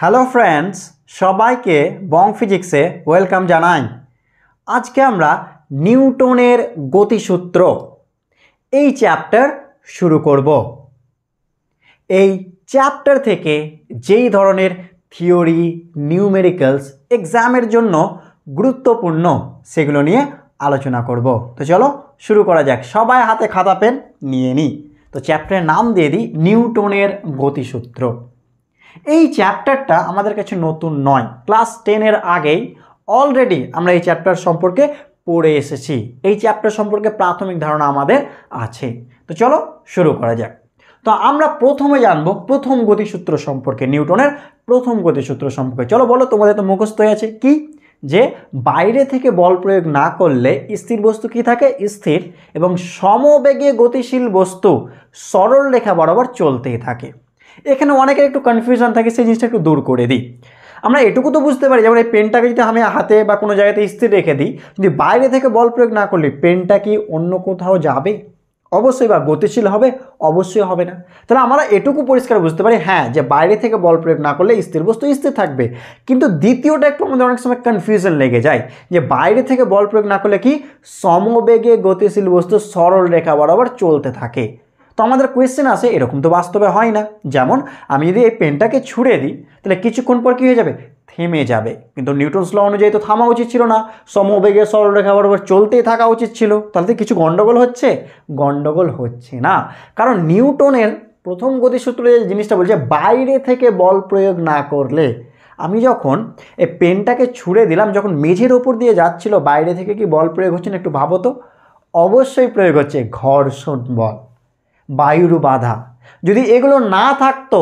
Hello friends সবাইকে বং ফিজিক্সে welcome জানাই আজকে আমরা নিউটনের গতিসূত্র এই চ্যাপ্টার শুরু করব এই চ্যাপ্টার থেকে যেই ধরনের থিওরি নিউমেরিক্যালস এক্সামের জন্য গুরুত্বপূর্ণ সেগুলো নিয়ে আলোচনা করব তো চলো শুরু করা যাক সবাই হাতে খাতা পেন নিয়ে নিই তো চ্যাপ্টারের নাম দিয়ে দিই নিউটনের গতিসূত্র এই চ্যাপ্টারটা আমাদের কাছে নতুন নয় ক্লাস টেনের আগেই অলরেডি আমরা এই চ্যাপ্টার সম্পর্কে পড়ে এসেছি এই চ্যাপ্টার সম্পর্কে প্রাথমিক ধারণা আমাদের আছে তো চলো শুরু করা যাক তো আমরা প্রথমে জানবো প্রথম গতিসূত্র সম্পর্কে নিউটনের প্রথম গতিসূত্র সম্পর্কে চলো বলো তোমাদের তো মুখস্থ আছে কি যে বাইরে থেকে বল প্রয়োগ না করলে স্থির বস্তু কি থাকে স্থির এবং সমবেগে গতিশীল বস্তু সরল রেখা বরাবর চলতেই থাকে এখানে অনেকের একটু কনফিউশন থাকে সেই জিনিসটা একটু দূর করে দিই আমরা এটুকু তো বুঝতে পারি যেমন এই পেনটাকে যদি আমি হাতে বা কোনো জায়গাতে স্থির রেখে দিই যদি বাইরে থেকে বল প্রয়োগ না করলে পেনটা কি অন্য কোথাও যাবে অবশ্যই বা গতিশীল হবে অবশ্যই হবে না তাহলে আমরা এটুকু পরিষ্কার বুঝতে পারি হ্যাঁ যে বাইরে থেকে বল প্রয়োগ না করলে স্থির বস্তু স্থির থাকবে কিন্তু দ্বিতীয়টা একটু আমাদের অনেক সময় কনফিউশন লেগে যায় যে বাইরে থেকে বল প্রয়োগ না করলে কি সমবেগে গতিশীল বস্তু সরল রেখা বরাবর চলতে থাকে তো আমাদের কোয়েশ্চেন আসে এরকম তো বাস্তবে হয় না যেমন আমি যদি এই পেনটাকে ছুঁড়ে দিই তাহলে কিছুক্ষণ পর কী হয়ে যাবে থেমে যাবে কিন্তু নিউটন স্ল অনুযায়ী তো থামা উচিত ছিল না সমবেগে সরলরেখা বরাবর চলতেই থাকা উচিত ছিল তাহলে তো কিছু গণ্ডগোল হচ্ছে গণ্ডগোল হচ্ছে না কারণ নিউটনের প্রথম গতিসূত্র যে জিনিসটা বলছে বাইরে থেকে বল প্রয়োগ না করলে আমি যখন এই পেনটাকে ছুঁড়ে দিলাম যখন মেঝের ওপর দিয়ে যাচ্ছিল বাইরে থেকে কি বল প্রয়োগ হচ্ছে না একটু ভাবো তো অবশ্যই প্রয়োগ হচ্ছে ঘর্ষণ বল বায়ুর বাধা যদি এগুলো না থাকতো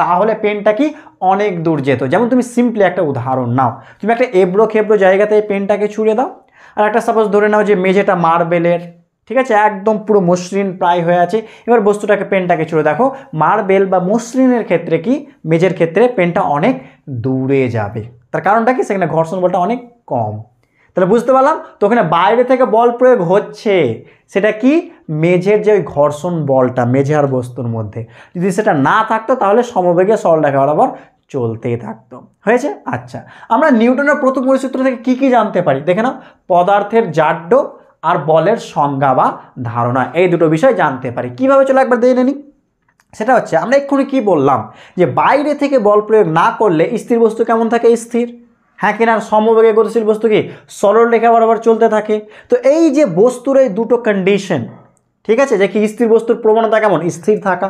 তাহলে পেনটা কি অনেক দূর যেত যেমন তুমি সিম্পলি একটা উদাহরণ নাও তুমি একটা এবড়ো খেবড়ো জায়গাতে এই পেনটাকে ছুঁড়ে দাও আর একটা সাপোজ ধরে নাও যে মেঝেটা মার্বেলের ঠিক আছে একদম পুরো মসৃণ প্রায় হয়ে আছে এবার বস্তুটাকে পেনটাকে ছুঁড়ে দেখো মার্বেল বা মসৃণের ক্ষেত্রে কি মেজের ক্ষেত্রে পেনটা অনেক দূরে যাবে তার কারণটা কি সেখানে ঘর্ষণ বলটা অনেক কম তাহলে বুঝতে পারলাম তো ওখানে বাইরে থেকে বল প্রয়োগ হচ্ছে সেটা কি মেঝের যে ঘর্ষণ বলটা মেঝে আর বস্তুর মধ্যে যদি সেটা না থাকতো তাহলে সমবেগে সরলরেখা বরাবর চলতেই থাকতো হয়েছে আচ্ছা আমরা নিউটনের প্রথম পরিসূত্র থেকে কি কি জানতে পারি দেখে নাও পদার্থের জাড্য আর বলের সংজ্ঞা বা ধারণা এই দুটো বিষয় জানতে পারি কিভাবে চলো একবার দেখে নিই সেটা হচ্ছে আমরা এক্ষুনি কি বললাম যে বাইরে থেকে বল প্রয়োগ না করলে স্থির বস্তু কেমন থাকে স্থির হ্যাঁ কিনার সমবেগে গতিশীল বস্তু কি সরল রেখা বরাবর চলতে থাকে তো এই যে বস্তুর এই দুটো কন্ডিশন ঠিক আছে যে কি স্থির বস্তুর প্রবণতা কেমন স্থির থাকা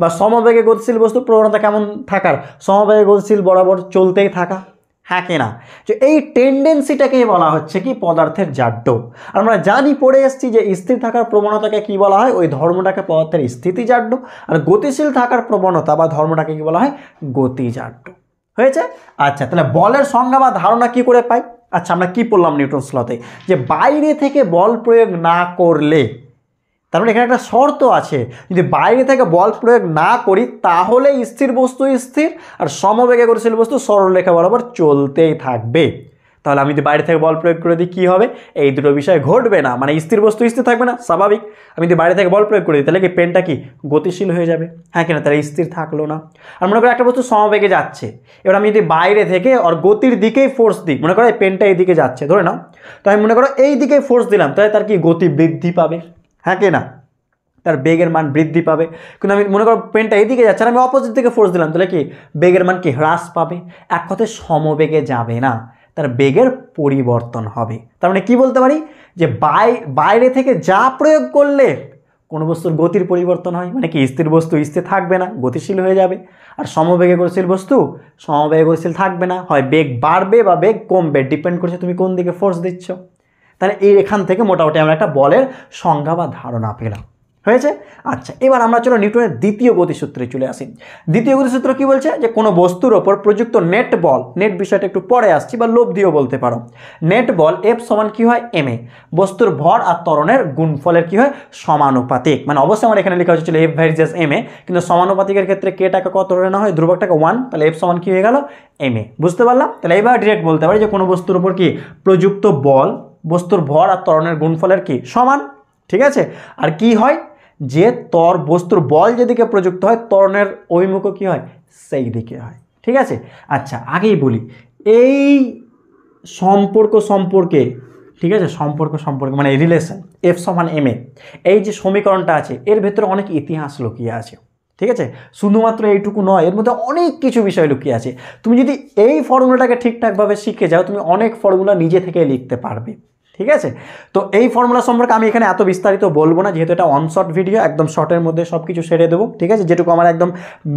বা সমবেগে গতিশীল বস্তুর প্রবণতা কেমন থাকার সমবেগে গতিশীল বরাবর চলতেই থাকা হ্যাঁ কিনা যে এই টেন্ডেন্সিটাকেই বলা হচ্ছে কি পদার্থের জাড্য আমরা জানি পড়ে এসেছি যে স্থির থাকার প্রবণতাকে কি বলা হয় ওই ধর্মটাকে পদার্থের স্থিতি জাড্য আর গতিশীল থাকার প্রবণতা বা ধর্মটাকে কি বলা হয় গতি জাড্য হয়েছে আচ্ছা তাহলে বলের সংজ্ঞা বা ধারণা কি করে পাই আচ্ছা আমরা কি পড়লাম নিউটন স্লতে যে বাইরে থেকে বল প্রয়োগ না করলে তার মানে এখানে একটা শর্ত আছে যদি বাইরে থেকে বল প্রয়োগ না করি তাহলে স্থির বস্তু স্থির আর সমবেগে গতিশীল বস্তু সরলরেখা বরাবর চলতেই থাকবে তাহলে আমি যদি বাইরে থেকে বল প্রয়োগ করে দিই কী হবে এই দুটো বিষয় ঘটবে না মানে স্থির বস্তু স্থির থাকবে না স্বাভাবিক আমি যদি বাইরে থেকে বল প্রয়োগ করে দিই তাহলে কি পেনটা কি গতিশীল হয়ে যাবে হ্যাঁ কিনা তাহলে স্থির থাকলো না আর মনে করো একটা বস্তু সমবেগে যাচ্ছে এবার আমি যদি বাইরে থেকে ওর গতির দিকেই ফোর্স দিই মনে করো এই পেনটা এই দিকে যাচ্ছে ধরে নাও তো আমি মনে করো এই দিকেই ফোর্স দিলাম তাহলে তার কি গতি বৃদ্ধি পাবে হ্যাঁ কিনা তার বেগের মান বৃদ্ধি পাবে কিন্তু আমি মনে করো পেনটা এইদিকে যাচ্ছে না আমি অপোজিট দিকে ফোর্স দিলাম তাহলে কি বেগের মান কি হ্রাস পাবে এক কথায় সমবেগে যাবে না তার বেগের পরিবর্তন হবে তার মানে কী বলতে পারি যে বাইরে থেকে যা প্রয়োগ করলে কোনো বস্তুর গতির পরিবর্তন হয় মানে কি স্থির বস্তু স্থির থাকবে না গতিশীল হয়ে যাবে আর সমবেগে গতিশীল বস্তু সমবেগে গতিশীল থাকবে না হয় বেগ বাড়বে বা বেগ কমবে ডিপেন্ড করছে তুমি কোন দিকে ফোর্স দিচ্ছ তাহলে এই এখান থেকে মোটামুটি আমরা একটা বলের সংজ্ঞা বা ধারণা পেলাম হয়েছে আচ্ছা এবার আমরা চলো নিউটনের দ্বিতীয় গতিসূত্রে চলে আসি দ্বিতীয় গতিসূত্র কি বলছে যে কোনো বস্তুর ওপর প্রযুক্ত নেট বল নেট বিষয়টা একটু পরে আসছি বা লোভ দিয়েও বলতে পারো নেট বল এফ সমান কি হয় এম এ বস্তুর ভর আর ত্বরণের গুণফলের কি হয় সমানুপাতিক মানে অবশ্যই আমার এখানে লেখা হয়েছিল এফ ভাইজাস এম এ কিন্তু সমানুপাতিকের ক্ষেত্রে কে টাকা কত না হয় ধ্রুবক টাকা ওয়ান তাহলে এফ সমান কি হয়ে গেল এম এ বুঝতে পারলাম তাহলে এবার ডিরেক্ট বলতে পারি যে কোনো বস্তুর ওপর কি প্রযুক্ত বল বস্তুর ভর আর ত্বরণের গুণফলের কি সমান ঠিক আছে আর কি হয় যে তর বস্তুর বল যেদিকে প্রযুক্ত হয় তরণের অভিমুখ কী হয় সেই দিকে হয় ঠিক আছে আচ্ছা আগেই বলি এই সম্পর্ক সম্পর্কে ঠিক আছে সম্পর্ক সম্পর্কে মানে রিলেশন এফ সমান এম এ এই যে সমীকরণটা আছে এর ভেতরে অনেক ইতিহাস লুকিয়ে আছে ঠিক আছে শুধুমাত্র এইটুকু নয় এর মধ্যে অনেক কিছু বিষয় লুকিয়ে আছে তুমি যদি এই ফর্মুলাটাকে ঠিকঠাকভাবে শিখে যাও তুমি অনেক ফর্মুলা নিজে থেকে লিখতে পারবে ঠিক আছে তো এই ফর্মুলা সম্পর্কে আমি এখানে এত বিস্তারিত বলবো না যেহেতু এটা অনশর্ট ভিডিও একদম শর্টের মধ্যে সব কিছু সেরে দেবো ঠিক আছে যেটুকু আমার একদম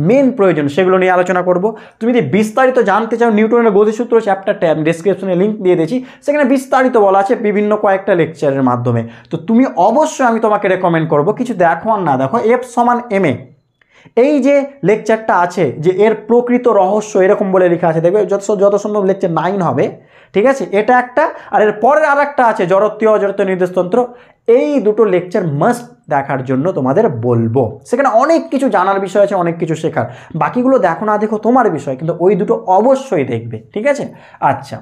মেন প্রয়োজন সেগুলো নিয়ে আলোচনা করব তুমি যদি বিস্তারিত জানতে চাও নিউটনের গতিসূত্র চ্যাপ্টারটা আমি ডিসক্রিপশনে লিঙ্ক দিয়ে দিয়েছি সেখানে বিস্তারিত বলা আছে বিভিন্ন কয়েকটা লেকচারের মাধ্যমে তো তুমি অবশ্যই আমি তোমাকে রেকমেন্ড করব কিছু দেখো আর না দেখো এফ সমান এম এই যে লেকচারটা আছে যে এর প্রকৃত রহস্য এরকম বলে লেখা আছে দেখবে যত যত সম্ভব লেকচার নাইন হবে ঠিক আছে এটা একটা আর এর পরের আর একটা আছে জড়ত্বীয় অজড়ত্বীয় নির্দেশতন্ত্র এই দুটো লেকচার মাস্ট দেখার জন্য তোমাদের বলবো সেখানে অনেক কিছু জানার বিষয় আছে অনেক কিছু শেখার বাকিগুলো দেখো না দেখো তোমার বিষয় কিন্তু ওই দুটো অবশ্যই দেখবে ঠিক আছে আচ্ছা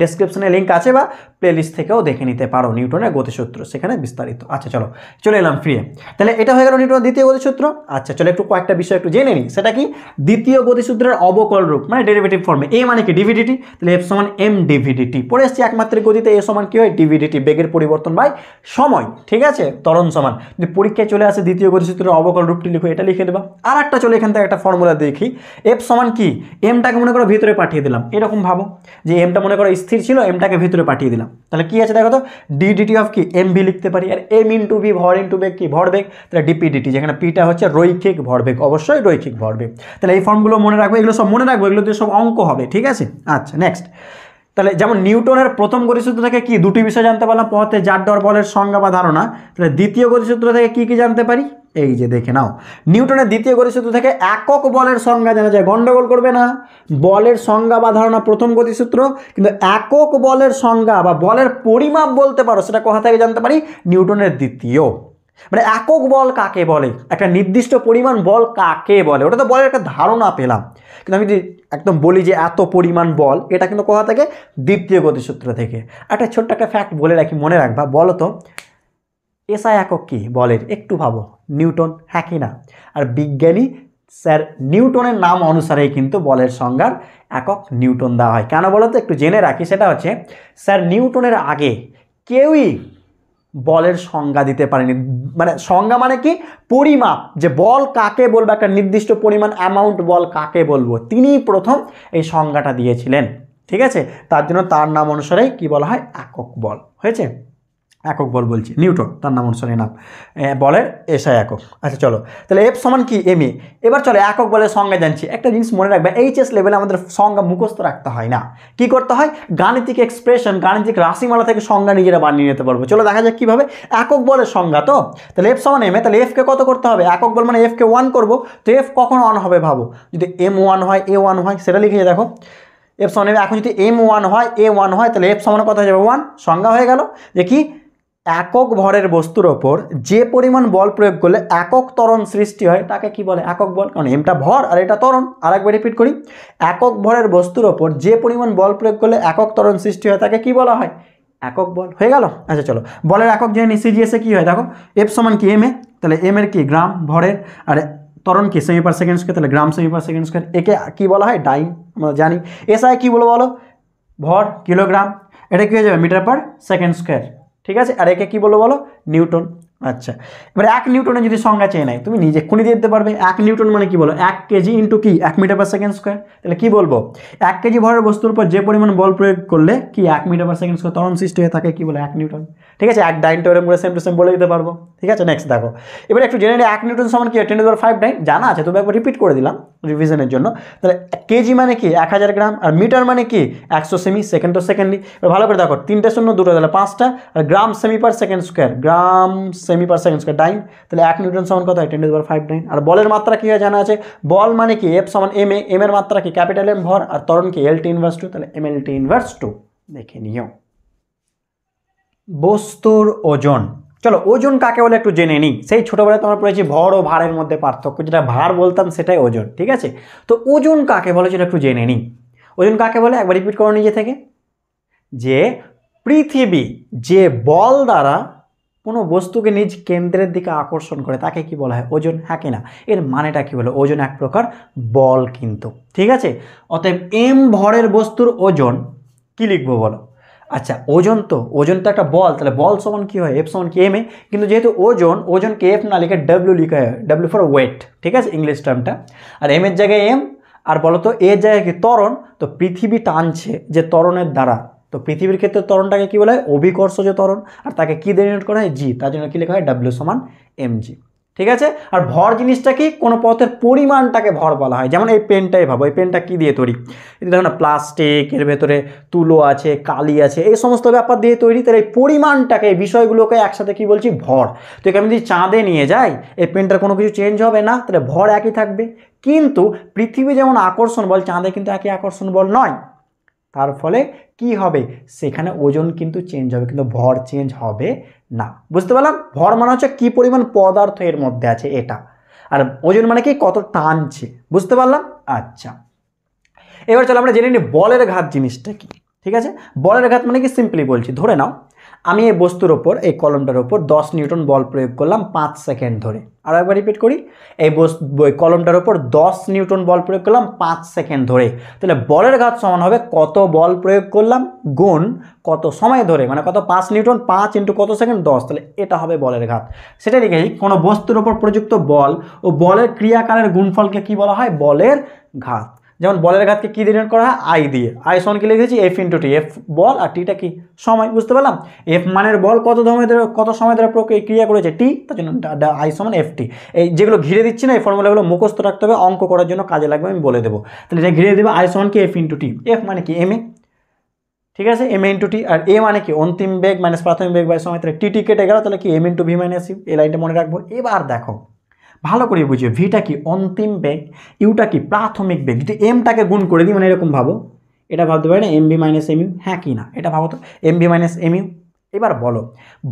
ডেসক্রিপশনে লিঙ্ক আছে বা প্লেলিস্ট থেকেও দেখে নিতে পারো নিউটনের গতিসূত্র সেখানে বিস্তারিত আচ্ছা চলো চলে এলাম ফিরে তাহলে এটা হয়ে গেল নিউটনের দ্বিতীয় গতিসূত্র আচ্ছা চলো একটু কয়েকটা বিষয় একটু জেনে নিই সেটা কি দ্বিতীয় গতিসূত্রের অবকল রূপ মানে ডেরিভেটিভ ফর্মে এ মানে কি ডিভিডিটি তাহলে এফ সমান এম ডিভিডিটি পরে এসছি একমাত্রিক গতিতে এ সমান কি হয় ডিভিডিটি বেগের পরিবর্তন বাই সময় ঠিক আছে তরণ সমান যদি পরীক্ষায় চলে আসে দ্বিতীয় গতিসূত্রের অবকল রূপটি লিখো এটা লিখে দেবা আর একটা চলে এখান থেকে একটা ফর্মুলা দেখি এফ সমান কি এমটাকে মনে করো ভিতরে পাঠিয়ে দিলাম এরকম ভাবো যে এমটা মনে করো স্থির ছিল এমটাকে ভিতরে পাঠিয়ে দিলাম তাহলে কি আছে দেখো তো ডিডিটি অফ কি এম বি লিখতে পারি আর এম ইন্টু বি ভর ইন্টু বেগ কি ভরবেগ তাহলে ডিপিডিটি যেখানে পিটা হচ্ছে রৈখিক ভরবেগ অবশ্যই রৈখিক ভরবেগ তাহলে এই ফর্মগুলো মনে রাখবো এগুলো সব মনে রাখবো এগুলো দিয়ে সব অঙ্ক হবে ঠিক আছে আচ্ছা নেক্সট তাহলে যেমন নিউটনের প্রথম গতিসূত্র থেকে কি দুটি বিষয় জানতে পারলাম পথে যার ডর বলের সংজ্ঞা বা ধারণা তাহলে দ্বিতীয় গতিসূত্র থেকে কি কি জানতে পারি এই যে দেখে নাও নিউটনের দ্বিতীয় গতিসূত্র থেকে একক বলের সংজ্ঞা জানা যায় গণ্ডগোল করবে না বলের সংজ্ঞা বা ধারণা প্রথম গতিসূত্র কিন্তু একক বলের সংজ্ঞা বা বলের পরিমাপ বলতে পারো সেটা কোথা থেকে জানতে পারি নিউটনের দ্বিতীয় মানে একক বল কাকে বলে একটা নির্দিষ্ট পরিমাণ বল কাকে বলে ওটা তো বলের একটা ধারণা পেলাম কিন্তু আমি যদি একদম বলি যে এত পরিমাণ বল এটা কিন্তু কোথা থেকে দ্বিতীয় গতিসূত্র থেকে একটা ছোট্ট একটা ফ্যাক্ট বলে রাখি মনে রাখবা বলো তো এসআই একক কী বলের একটু ভাবো নিউটন হ্যাঁ কি না আর বিজ্ঞানী স্যার নিউটনের নাম অনুসারেই কিন্তু বলের সংজ্ঞার একক নিউটন দেওয়া হয় কেন বলো তো একটু জেনে রাখি সেটা হচ্ছে স্যার নিউটনের আগে কেউই বলের সংজ্ঞা দিতে পারেনি মানে সংজ্ঞা মানে কি পরিমাপ যে বল কাকে বলবো একটা নির্দিষ্ট পরিমাণ অ্যামাউন্ট বল কাকে বলবো তিনি প্রথম এই সংজ্ঞাটা দিয়েছিলেন ঠিক আছে তার জন্য তার নাম অনুসারে কি বলা হয় একক বল হয়েছে একক বল বলছি নিউটন তার নাম অনুসারে নাম বলের এসআই একক আচ্ছা চলো তাহলে এফ সমান কি এম এ এবার চলো একক বলের সংজ্ঞা জানছি একটা জিনিস মনে রাখবে এইচএস লেভেলে আমাদের সংজ্ঞা মুখস্থ রাখতে হয় না কি করতে হয় গাণিতিক এক্সপ্রেশন গাণিতিক রাশিমালা থেকে সংজ্ঞা নিজেরা বানিয়ে নিতে পারবো চলো দেখা যাক কীভাবে একক বলের সংজ্ঞা তো তাহলে এফ সমান এম এ তাহলে এফকে কত করতে হবে একক বল মানে এফকে ওয়ান করবো তো এফ কখন অন হবে ভাবো যদি এম ওয়ান হয় এ ওয়ান হয় সেটা লিখে দেখো এফ সমান এখন যদি এম ওয়ান হয় এ ওয়ান হয় তাহলে এফ সমান কথা হয়ে যাবে ওয়ান সংজ্ঞা হয়ে গেল যে কি একক ভরের বস্তুর ওপর যে পরিমাণ বল প্রয়োগ করলে একক তরণ সৃষ্টি হয় তাকে কি বলে একক বল কারণ এমটা ভর আর এটা তরণ আর একবার রিপিট করি একক ভরের বস্তুর ওপর যে পরিমাণ বল প্রয়োগ করলে একক তরণ সৃষ্টি হয় তাকে কি বলা হয় একক বল হয়ে গেল আচ্ছা চলো বলের একক যে নিসিজিএসে কী হয় দেখো এফ সমান কি এম এ তাহলে এম এর কি গ্রাম ভরের আর তরণ কি সেমি পার সেকেন্ড স্কোয়ার তাহলে গ্রাম সেমি পার সেকেন্ড স্কোয়ার একে কী বলা হয় ডাইম আমরা জানি এসআই কী বলবো বলো ভর কিলোগ্রাম এটা কী হয়ে যাবে মিটার পার সেকেন্ড স্কোয়ার ঠিক আছে আর একে কী বলবো বলো নিউটন আচ্ছা এবার এক নিউটনে যদি সংজ্ঞা চেয়ে নেয় তুমি নিজে খুনি দিয়ে দিতে পারবে এক নিউটন মানে কি বলো এক কেজি ইন্টু কি এক মিটার পার সেকেন্ড স্কোয়ার তাহলে কি বলবো এক কেজি ভরের বস্তুর উপর যে পরিমাণ বল প্রয়োগ করলে কি এক মিটার পার সেকেন্ড স্কোয়ার তরণ সৃষ্টি হয়ে থাকে কি বলে এক নিউটন ঠিক আছে এক ডাইন টোরে মোড়ে সেম টু সেম বলে দিতে পারবো ঠিক আছে নেক্সট দেখো এবার একটু জেনে এক নিউটন সমান কি টেন পাওয়ার ফাইভ ডাইন জানা আছে তবে একবার রিপিট করে দিলাম রিভিশনের জন্য তাহলে কেজি মানে কি এক হাজার গ্রাম আর মিটার মানে কি একশো সেমি সেকেন্ড টু সেকেন্ডলি ভালো করে দেখো তিনটে শূন্য দুটো তাহলে পাঁচটা আর গ্রাম সেমি পার সেকেন্ড স্কোয়ার গ্রাম সেমি পার সেকেন্ড স্কোয়ার ডাইন তাহলে এক নিউটন সমান কত হয় টেন টু ফাইভ ডাইন আর বলের মাত্রা কী হয় জানা আছে বল মানে কি এফ সমান এম এ এম এর মাত্রা কি ক্যাপিটাল এম ভর আর তরণ কি এল টি ইনভার্স টু তাহলে M L T inverse two দেখে নিও বস্তুর ওজন চলো ওজন কাকে বলে একটু জেনে নিই সেই ছোটোবেলায় তোমরা পড়েছি ভর ও ভারের মধ্যে পার্থক্য যেটা ভার বলতাম সেটাই ওজন ঠিক আছে তো ওজন কাকে বলে সেটা একটু জেনে নিই ওজন কাকে বলে একবার রিপিট করো নিজে থেকে যে পৃথিবী যে বল দ্বারা কোনো বস্তুকে নিজ কেন্দ্রের দিকে আকর্ষণ করে তাকে কি বলা হয় ওজন হ্যাঁ কিনা এর মানেটা কি বলে ওজন এক প্রকার বল কিন্তু ঠিক আছে অতএব এম ভরের বস্তুর ওজন কি লিখবো বলো আচ্ছা ওজন তো ওজন তো একটা বল তাহলে বল সমান কী হয় এফ সমান কি এম এ কিন্তু যেহেতু ওজন ওজনকে এফ না লিখে ডাব্লিউ লিখা হয় ডাব্লিউ ফর ওয়েট ঠিক আছে ইংলিশ টার্মটা আর এম এর জায়গায় এম আর বলো তো এর জায়গায় কি ত্বরণ তো পৃথিবী টানছে যে ত্বরণের দ্বারা তো পৃথিবীর ক্ষেত্রে তরণটাকে কী বলা হয় অভিকর্ষজ তরণ আর তাকে কী দিয়ে করা হয় জি তার জন্য কী লেখা হয় ডাব্লিউ সমান এমজি ঠিক আছে আর ভর জিনিসটা কি কোনো পথের পরিমাণটাকে ভর বলা হয় যেমন এই পেনটাই ভাবো এই পেনটা কী দিয়ে তৈরি এটা না প্লাস্টিক এর ভেতরে তুলো আছে কালি আছে এই সমস্ত ব্যাপার দিয়ে তৈরি তাহলে এই পরিমাণটাকে এই বিষয়গুলোকে একসাথে কি বলছি ভর তো এখানে আমি যদি চাঁদে নিয়ে যাই এই পেনটার কোনো কিছু চেঞ্জ হবে না তাহলে ভর একই থাকবে কিন্তু পৃথিবী যেমন আকর্ষণ বল চাঁদে কিন্তু একই আকর্ষণ বল নয় তার ফলে কি হবে সেখানে ওজন কিন্তু চেঞ্জ হবে কিন্তু ভর চেঞ্জ হবে না বুঝতে পারলাম ভর মানে হচ্ছে কী পরিমাণ পদার্থ এর মধ্যে আছে এটা আর ওজন মানে কি কত টানছে বুঝতে পারলাম আচ্ছা এবার চলো আমরা জেনে নিই বলের ঘাত জিনিসটা কি ঠিক আছে বলের ঘাত মানে কি সিম্পলি বলছি ধরে নাও আমি এই বস্তুর ওপর এই কলমটার ওপর 10 নিউটন বল প্রয়োগ করলাম 5 সেকেন্ড ধরে আর একবার রিপিট করি এই বস্তু ওই কলমটার ওপর 10 নিউটন বল প্রয়োগ করলাম 5 সেকেন্ড ধরে তাহলে বলের ঘাত সমান হবে কত বল প্রয়োগ করলাম গুণ কত সময় ধরে মানে কত 5 নিউটন 5 ইন্টু কত সেকেন্ড 10 তাহলে এটা হবে বলের ঘাত সেটা লিখেছি কোনো বস্তুর ওপর প্রযুক্ত বল ও বলের ক্রিয়াকারের গুণফলকে কি বলা হয় বলের ঘাত যেমন বলের ঘাতকে কী ডিনোট করা হয় আই দিয়ে আই সন কি লিখেছি এফ ইন্টু টি এফ বল আর টিটা কি সময় বুঝতে পারলাম এফ মানের বল কত সময় ধরে কত সময় ধরে ক্রিয়া করেছে টি তার জন্য আই সমান এফ টি এই যেগুলো ঘিরে দিচ্ছি না এই ফর্মুলাগুলো মুখস্থ রাখতে হবে অঙ্ক করার জন্য কাজে লাগবে আমি বলে দেবো তাহলে এটা ঘিরে দেবে আই সমান কি এফ ইন্টু টি এফ মানে কি এম এ ঠিক আছে এম ইন্টু টি আর এ মানে কি অন্তিম বেগ মাইনাস প্রাথমিক বেগ বা সময় তাহলে টি টি কেটে গেল তাহলে কি এম ইন্টু ভি মাইনাস এই লাইনটা মনে রাখবো এবার দেখো ভালো করে বুঝিও ভিটা কি অন্তিম বেগ ইউটা কি প্রাথমিক বেগ যদি এমটাকে গুণ করে দিই মানে এরকম ভাবো এটা ভাবতে পারি না এমভি মাইনাস এমইউ হ্যাঁ কি না এটা ভাবো তো এমভি মাইনাস এমইউ এবার বলো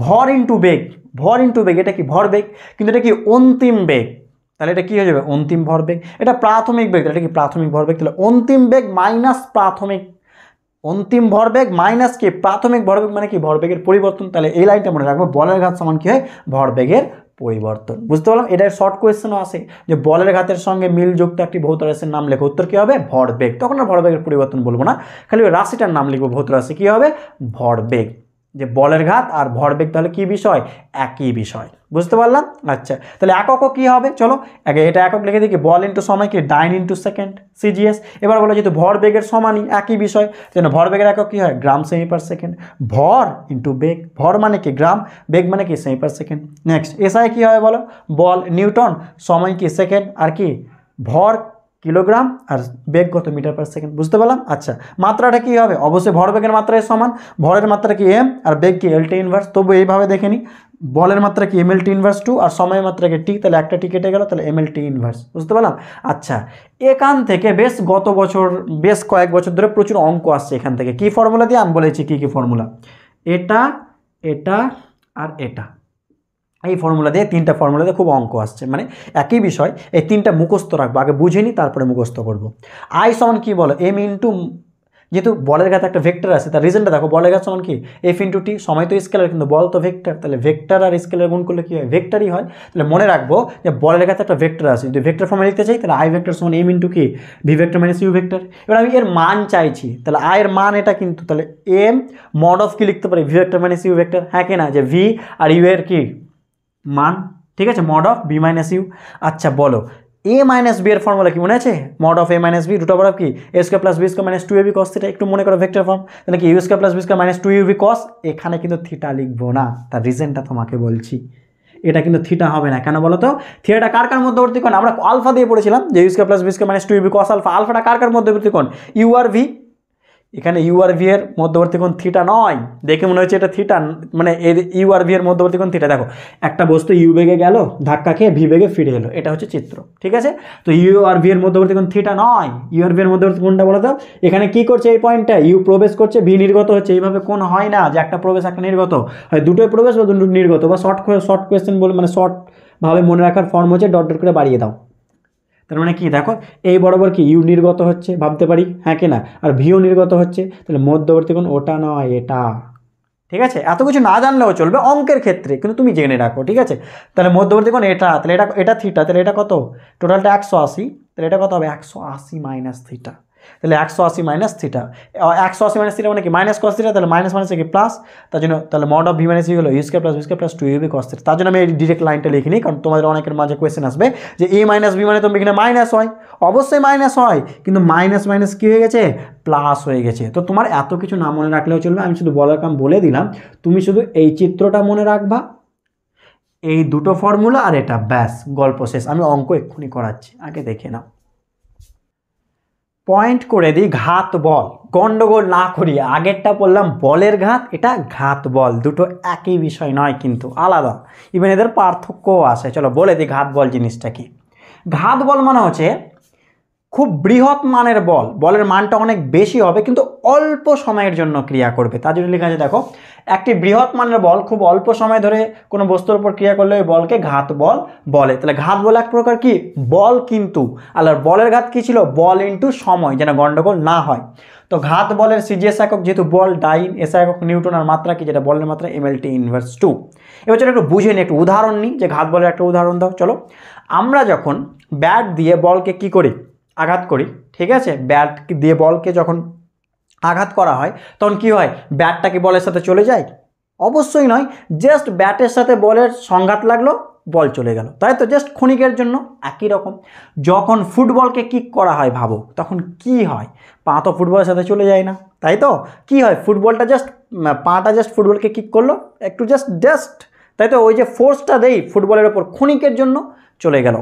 ভর ইন্টু বেগ ভর ইন্টু বেগ এটা কি ভর বেগ কিন্তু এটা কি অন্তিম বেগ তাহলে এটা কী হয়ে যাবে অন্তিম ভর বেগ এটা প্রাথমিক বেগ তাহলে এটা কি প্রাথমিক বেগ তাহলে অন্তিম বেগ মাইনাস প্রাথমিক অন্তিম বেগ মাইনাস কি প্রাথমিক ভর বেগ মানে কি ভর বেগের পরিবর্তন তাহলে এই লাইনটা মনে রাখবো বলের ঘাত সমান কি হয় বেগের পরিবর্তন বুঝতে পারলাম এটার শর্ট কোয়েশ্চেনও আসে যে বলের ঘাতের সঙ্গে মিলযুক্ত একটি ভৌত রাশির নাম লেখো উত্তর কী হবে ভরবেগ তখন আর ভরবেগের পরিবর্তন বলবো না খালি রাশিটার নাম লিখবো ভৌত রাশি কী হবে ভরবেগ যে বলের ঘাত আর ভরবেগ তাহলে কি বিষয় একই বিষয় বুঝতে পারলাম আচ্ছা তাহলে একক কী হবে চলো আগে এটা একক লিখে দিই কি বল ইন্টু সময় কি ডাইন ইন্টু সেকেন্ড সিজিএস এবার বলো যেহেতু ভরবেগের সমানই একই বিষয় যেন ভরবেগের একক কী হয় গ্রাম সেমি পার সেকেন্ড ভর ইন্টু বেগ ভর মানে কি গ্রাম বেগ মানে কি সেমি পার সেকেন্ড নেক্সট এসআই কী হবে বলো বল নিউটন সময় কি সেকেন্ড আর কি ভর কিলোগ্রাম আর বেগ কত মিটার পার সেকেন্ড বুঝতে পারলাম আচ্ছা মাত্রাটা কি হবে অবশ্যই ভরবেগের মাত্রায় সমান ভরের মাত্রা কি এম আর বেগ কি এলটি ইনভার্স তবু এইভাবে দেখে নিই বলের মাত্রা কি M L T inverse two আর সময়ের মাত্রা কি টি তাহলে একটা টি কেটে গেল তাহলে এম এল টি ইনভার্স বুঝতে পারলাম আচ্ছা এখান থেকে বেশ গত বছর বেশ কয়েক বছর ধরে প্রচুর অঙ্ক আসছে এখান থেকে কি ফর্মুলা দিয়ে আমি বলেছি কি কি ফর্মুলা এটা এটা আর এটা এই ফর্মুলা দিয়ে তিনটা ফর্মুলাতে খুব অঙ্ক আসছে মানে একই বিষয় এই তিনটা মুখস্থ রাখবো আগে বুঝে নিই তারপরে মুখস্থ করব আই সমান কী বলো এম ইন্টু যেহেতু বলের কাছে একটা ভেক্টর আছে তার রিজনটা দেখো বলের কাছে সমান কি এফ ইন্টু টি সময় তো স্কেলার কিন্তু বল তো ভেক্টর তাহলে ভেক্টর আর স্কেলার গুণ করলে কী হয় ভেক্টরই হয় তাহলে মনে রাখবো যে বলের কাছে একটা ভেক্টর আছে যদি ভেক্টর ফর্মে লিখতে চাই তাহলে আই ভেক্টর সমান এম ইন্টু কি V vector minus U vector এবার আমি এর মান চাইছি তাহলে এর মান এটা কিন্তু তাহলে এম মড অফ কি লিখতে পারি V vector minus U vector হ্যাঁ কিনা যে ভি আর ইউ এর কি মান ঠিক আছে mod of B minus U আচ্ছা বলো এ মাইনাস বি এর ফর্মুলা কি মনে আছে mod of A minus B root over of কি A square plus B square minus two A B cos theta একটু মনে করো ভেক্টর ফর্ম তাহলে কি U square plus B square minus two U cos এখানে কিন্তু থিটা লিখবো না তার রিজনটা তোমাকে বলছি এটা কিন্তু থিটা হবে না কেন বলো তো থিটাটা কার কার মধ্যবর্তী কোণ আমরা আলফা দিয়ে পড়েছিলাম যে U square plus B square minus two U B cos alpha আলফাটা কার কার মধ্যবর্তী কোণ ইউ আর ভি এখানে ইউআরভি মধ্যবর্তী কোণ থিটা নয় দেখে মনে হচ্ছে এটা থিটা মানে ইউআরভি এর মধ্যবর্তী কোণ থিটা দেখো একটা বস্তু ইউ বেগে গেল ধাক্কা খেয়ে ভি বেগে ফিরে এলো এটা হচ্ছে চিত্র ঠিক আছে তো ইউআরভি এর মধ্যবর্তী কোণ থিটা নয় আর এর মধ্যবর্তী কোণটা বলো তো এখানে কি করছে এই পয়েন্টটা ইউ প্রবেশ করছে ভি নির্গত হচ্ছে এইভাবে কোন হয় না যে একটা প্রবেশ একটা নির্গত হয় দুটোই প্রবেশ বা দুটো নির্গত বা শর্ট শর্ট কোয়েশ্চেন বলে মানে শর্ট ভাবে মনে রাখার ফর্ম হচ্ছে ডট ডট করে বাড়িয়ে দাও তার মানে কি দেখো এই বরাবর কি ইউ নির্গত হচ্ছে ভাবতে পারি হ্যাঁ কি না আর ভিও নির্গত হচ্ছে তাহলে মধ্যবর্তী কোন ওটা নয় এটা ঠিক আছে এত কিছু না জানলেও চলবে অঙ্কের ক্ষেত্রে কিন্তু তুমি জেনে রাখো ঠিক আছে তাহলে মধ্যবর্তী কোণ এটা তাহলে এটা এটা থিটা তাহলে এটা কত টোটালটা একশো আশি তাহলে এটা কত হবে একশো আশি মাইনাস থিটা তাহলে একশো আশি মাইনাস থিটা একশো আশি মাইনাস থিটা মানে কি মাইনাস কস থিটা তাহলে মাইনাস মাইনাস কি প্লাস তার জন্য তাহলে মড অফ ভি মাইনাস হলো ইউসকে প্লাস বিসকে plus two UB cos theta তার জন্য আমি এই ডিরেক্ট লাইনটা লিখি নি কারণ তোমাদের অনেকের মাঝে কোয়েশ্চেন আসবে যে এ মাইনাস বি মানে তুমি এখানে মাইনাস হয় অবশ্যই মাইনাস হয় কিন্তু মাইনাস মাইনাস কী হয়ে গেছে প্লাস হয়ে গেছে তো তোমার এত কিছু না মনে রাখলেও চলবে আমি শুধু বলার কাম বলে দিলাম তুমি শুধু এই চিত্রটা মনে রাখবা এই দুটো ফর্মুলা আর এটা ব্যাস গল্প শেষ আমি অঙ্ক এক্ষুনি করাচ্ছি আগে দেখে নাও পয়েন্ট করে দিই ঘাত বল গণ্ডগোল না করি আগেরটা বললাম বলের ঘাত এটা ঘাত বল দুটো একই বিষয় নয় কিন্তু আলাদা ইভেন এদের পার্থক্যও আছে চলো বলে দিই ঘাত বল জিনিসটা কি ঘাত বল মানে হচ্ছে খুব বৃহৎ মানের বল বলের মানটা অনেক বেশি হবে কিন্তু অল্প সময়ের জন্য ক্রিয়া করবে তার জন্য লেখা আছে দেখো একটি বৃহৎ মানের বল খুব অল্প সময় ধরে কোনো বস্তুর উপর ক্রিয়া করলে ওই বলকে ঘাত বল বলে তাহলে ঘাত বল এক প্রকার কি বল কিন্তু আর বলের ঘাত কী ছিল বল ইন্টু সময় যেন গণ্ডগোল না হয় তো ঘাত বলের সিজিএস একক যেহেতু বল ডাইন এসা একক নিউটন আর মাত্রা কি যেটা বলের মাত্রা এমএলটি ইনভার্স টু এবার চলো একটু বুঝে নিই একটু উদাহরণ নিই যে ঘাত বলের একটা উদাহরণ দাও চলো আমরা যখন ব্যাট দিয়ে বলকে কি করি আঘাত করি ঠিক আছে ব্যাট দিয়ে বলকে যখন আঘাত করা হয় তখন কি হয় ব্যাটটা কি বলের সাথে চলে যায় অবশ্যই নয় জাস্ট ব্যাটের সাথে বলের সংঘাত লাগলো বল চলে গেল তাই তো জাস্ট ক্ষণিকের জন্য একই রকম যখন ফুটবলকে কিক করা হয় ভাবো তখন কি হয় পা তো ফুটবলের সাথে চলে যায় না তাই তো কি হয় ফুটবলটা জাস্ট পাটা জাস্ট ফুটবলকে কিক করলো একটু জাস্ট জাস্ট তাই তো ওই যে ফোর্সটা দেই ফুটবলের ওপর ক্ষণিকের জন্য চলে গেল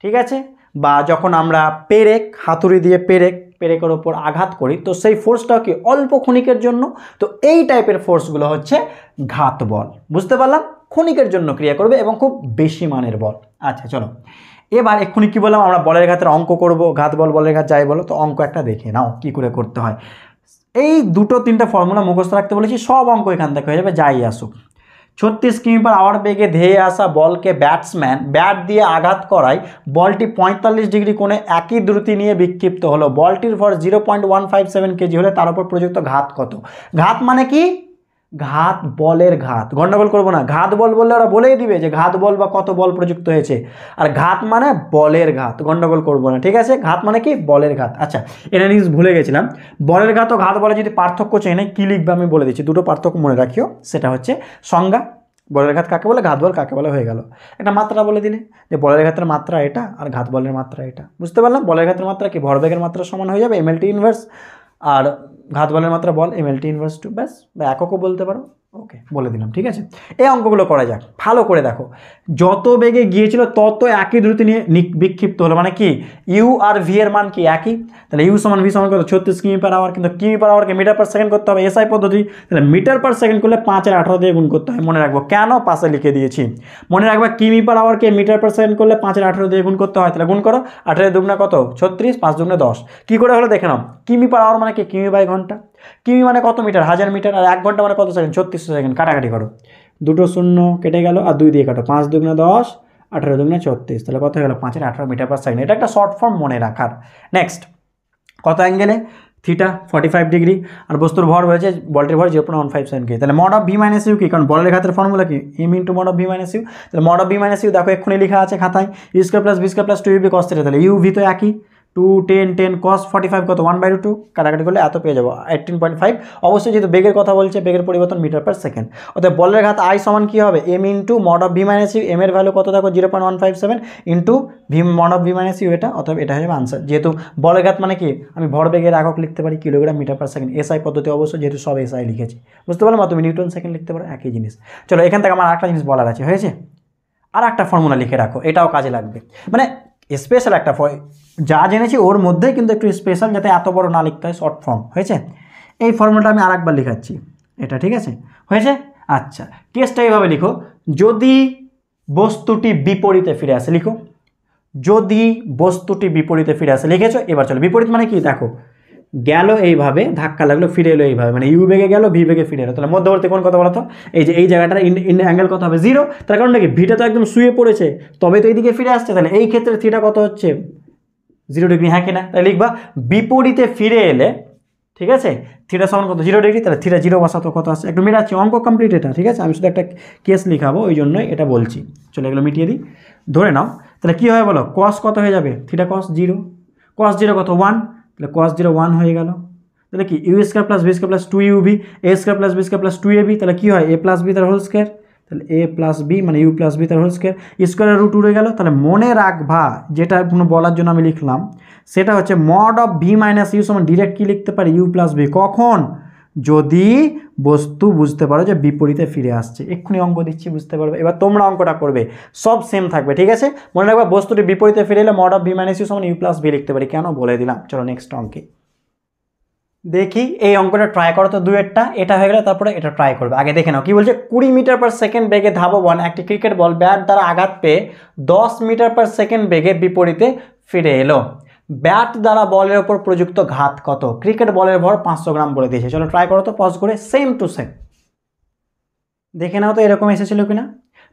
ঠিক আছে বা যখন আমরা পেরেক হাতুড়ি দিয়ে পেরেক পেরেকের ওপর আঘাত করি তো সেই ফোর্সটাও কি অল্প ক্ষণিকের জন্য তো এই টাইপের ফোর্সগুলো হচ্ছে ঘাত বল বুঝতে পারলাম ক্ষণিকের জন্য ক্রিয়া করবে এবং খুব বেশি মানের বল আচ্ছা চলো এবার এক্ষুনি কী বললাম আমরা বলের ঘাতের অঙ্ক করব ঘাত বল বলের ঘাত যাই বলো তো অঙ্ক একটা দেখে নাও কী করে করতে হয় এই দুটো তিনটা ফর্মুলা মুখস্থ রাখতে বলেছি সব অঙ্ক এখান থেকে হয়ে যাবে যাই আসুক ছত্রিশ কিমি পার আওয়ার বেগে ধেয়ে আসা বলকে ব্যাটসম্যান ব্যাট দিয়ে আঘাত করায় বলটি পঁয়তাল্লিশ ডিগ্রি কোণে একই দ্রুতি নিয়ে বিক্ষিপ্ত হলো বলটির ভর zero point one five seven KG হলে তার উপর প্রযুক্ত ঘাত কত ঘাত মানে কি ঘাত বলের ঘাত গণ্ডগোল করবো না ঘাত বল বললে ওরা বলেই দিবে যে ঘাত বল বা কত বল প্রযুক্ত হয়েছে আর ঘাত মানে বলের ঘাত গণ্ডগোল করবো না ঠিক আছে ঘাত মানে কি বলের ঘাত আচ্ছা এটা নিউজ ভুলে গেছিলাম বলের ঘাত ও ঘাত বলে যদি পার্থক্য চেনে কী লিখবে আমি বলে দিচ্ছি দুটো পার্থক্য মনে রাখিও সেটা হচ্ছে সংজ্ঞা বলের ঘাত কাকে বলে ঘাত বল কাকে বলে হয়ে গেল একটা মাত্রা বলে দিলে যে বলের ঘাতের মাত্রা এটা আর ঘাত বলের মাত্রা এটা বুঝতে পারলাম বলের ঘাতের মাত্রা কি ভরবেগের মাত্রা সমান হয়ে যাবে এমএলটি ইনভার্স আর ঘাত বলের মাত্রা বল M L T inverse two ব্যাস বা এককও বলতে পারো ওকে বলে দিলাম ঠিক আছে এই অঙ্কগুলো করা যাক ভালো করে দেখো যত বেগে গিয়েছিল তত একই দ্রুতি নিয়ে বিক্ষিপ্ত হলো মানে কি ইউ আর ভি এর মান কি একই তাহলে ইউ সমান ভি সমান কত ছত্রিশ কিমি পার আওয়ার কিন্তু কিমি পার আওয়ারকে মিটার পার সেকেন্ড করতে হবে এসআই পদ্ধতি তাহলে মিটার পার সেকেন্ড করলে পাঁচের আঠারো দিয়ে গুণ করতে হয় মনে রাখবো কেন পাশে লিখে দিয়েছি মনে রাখবা কিমি পার আওয়ারকে মিটার পার সেকেন্ড করলে পাঁচের আঠারো দিয়ে গুণ করতে হয় তাহলে গুণ করো আঠারো দুগুণা কত ছত্রিশ পাঁচ দুগুণা দশ কী করে হলো দেখে নাও কিমি পার আওয়ার মানে কি কিমি বাই ঘন্টা কিমি মানে কত মিটার হাজার মিটার আর এক ঘন্টা মানে কত সেকেন্ড ছত্রিশশো সেকেন্ড কাটাকাটি করো দুটো শূন্য কেটে গেল আর দুই দিয়ে কাটো পাঁচ দুগুনে দশ আঠেরো দুগুনে ছত্রিশ তাহলে কত হয়ে গেলো পাঁচের আঠেরো মিটার পার সেকেন্ড এটা একটা শর্ট ফর্ম মনে রাখার নেক্সট কত অ্যাঙ্গেলে থিটা ফর্টি ফাইভ ডিগ্রি আর বস্তুর ভর হয়েছে বলটির ভর zero point one five seven K তাহলে mod of V minus U কি কারণ বলের খাতের ফর্মুলা কি M into mod of V minus U তাহলে mod of V minus U দেখো এক্ষুনি লেখা আছে খাতায় U square plus V square plus two U B কস্তে তাহলে ইউ ভি তো একই two ten ten cos forty five কত ওয়ান বাই টু কাটাকাটি করলে এত পেয়ে যাবো এইটিন পয়েন্ট ফাইভ অবশ্যই যেহেতু বেগের কথা বলছে বেগের পরিবর্তন মিটার পার সেকেন্ড অর্থাৎ বলের ঘাত আই সমান কী হবে M into mod of V minus U M এর ভ্যালু কত থাকো zero point one five seven into V mod of V minus U এটা অথবা এটা হয়ে যাবে আনসার যেহেতু বলের ঘাত মানে কি আমি ভর বেগের একক লিখতে পারি kilogram metre per second SI পদ্ধতি অবশ্যই যেহেতু সব এসআই লিখেছি বুঝতে পারলাম তুমি নিউটন সেকেন্ড লিখতে পারো একই জিনিস চলো এখান থেকে আমার একটা জিনিস বলার আছে হয়েছে আর একটা ফর্মুলা লিখে রাখো এটাও কাজে লাগবে মানে স্পেশাল একটা যা জেনেছি ওর মধ্যেই কিন্তু একটু স্পেশাল যাতে এত বড় না লিখতে হয় শর্ট ফর্ম হয়েছে এই ফর্মটা আমি আরেকবার লেখাচ্ছি এটা ঠিক আছে হয়েছে আচ্ছা কেসটা এইভাবে লিখো যদি বস্তুটি বিপরীতে ফিরে আসে লিখো যদি বস্তুটি বিপরীতে ফিরে আসে লিখেছো এবার চলো বিপরীত মানে কি দেখো গেল এইভাবে ধাক্কা লাগলো ফিরে এলো এইভাবে মানে ইউ বেগে গেল ভি বেগে ফিরে এলো তাহলে মধ্যবর্তী কোন কথা বলতো এই যে এই জায়গাটা ইন অ্যাঙ্গেল কত হবে জিরো তার কারণ নাকি ভিটা তো একদম শুয়ে পড়েছে তবে তো এইদিকে ফিরে আসছে তাহলে এই ক্ষেত্রে থিটা কত হচ্ছে জিরো ডিগ্রি হ্যাঁ কিনা তাহলে লিখবা বিপরীতে ফিরে এলে ঠিক আছে থিটা সমান কত জিরো ডিগ্রি তাহলে থিটা জিরো বসাতো কত আসছে একটু মেটাচ্ছি অঙ্ক কমপ্লিট এটা ঠিক আছে আমি শুধু একটা কেস লিখাবো ওই জন্যই এটা বলছি চলে এগুলো মিটিয়ে দিই ধরে নাও তাহলে কী হয় বলো কস কত হয়ে যাবে theta cos zero cos zero কত ওয়ান তাহলে কস জিরো ওয়ান হয়ে গেল তাহলে কি U square plus B square plus two V A square plus B square plus two A B তাহলে কী হয় এ প্লাস বি তার হোল স্কোয়ার তাহলে এ প্লাস বি মানে ইউ প্লাস বি তার হোল স্কোয়ার স্কোয়ারের রুট উড়ে গেল তাহলে মনে রাখবা যেটা কোনো বলার জন্য আমি লিখলাম সেটা হচ্ছে mod of V minus U সমান ডিরেক্ট কী লিখতে পারি ইউ প্লাস বি কখন যদি বস্তু বুঝতে পারো যে বিপরীতে ফিরে আসছে এক্ষুনি অঙ্ক দিচ্ছি বুঝতে পারবে এবার তোমরা অঙ্কটা করবে সব সেম থাকবে ঠিক আছে মনে রাখবা বস্তুটি বিপরীতে ফিরে এলে mod of B minus U সমান ইউ প্লাস বি লিখতে পারি কেন বলে দিলাম চলো নেক্সট অঙ্কে দেখি এই অঙ্কটা ট্রাই করো তো একটা এটা হয়ে গেলে তারপরে এটা ট্রাই করবে আগে দেখে নাও কি বলছে কুড়ি মিটার পার সেকেন্ড বেগে ধাবন একটি ক্রিকেট বল ব্যাট দ্বারা আঘাত পেয়ে দশ মিটার পার সেকেন্ড বেগে বিপরীতে ফিরে এলো ব্যাট দ্বারা বলের ওপর প্রযুক্ত ঘাত কত ক্রিকেট বলের ভর পাঁচশো গ্রাম বলে দিয়েছে চলো ট্রাই করো তো পজ করে সেম টু সেম দেখে নাও তো এরকম এসেছিল কিনা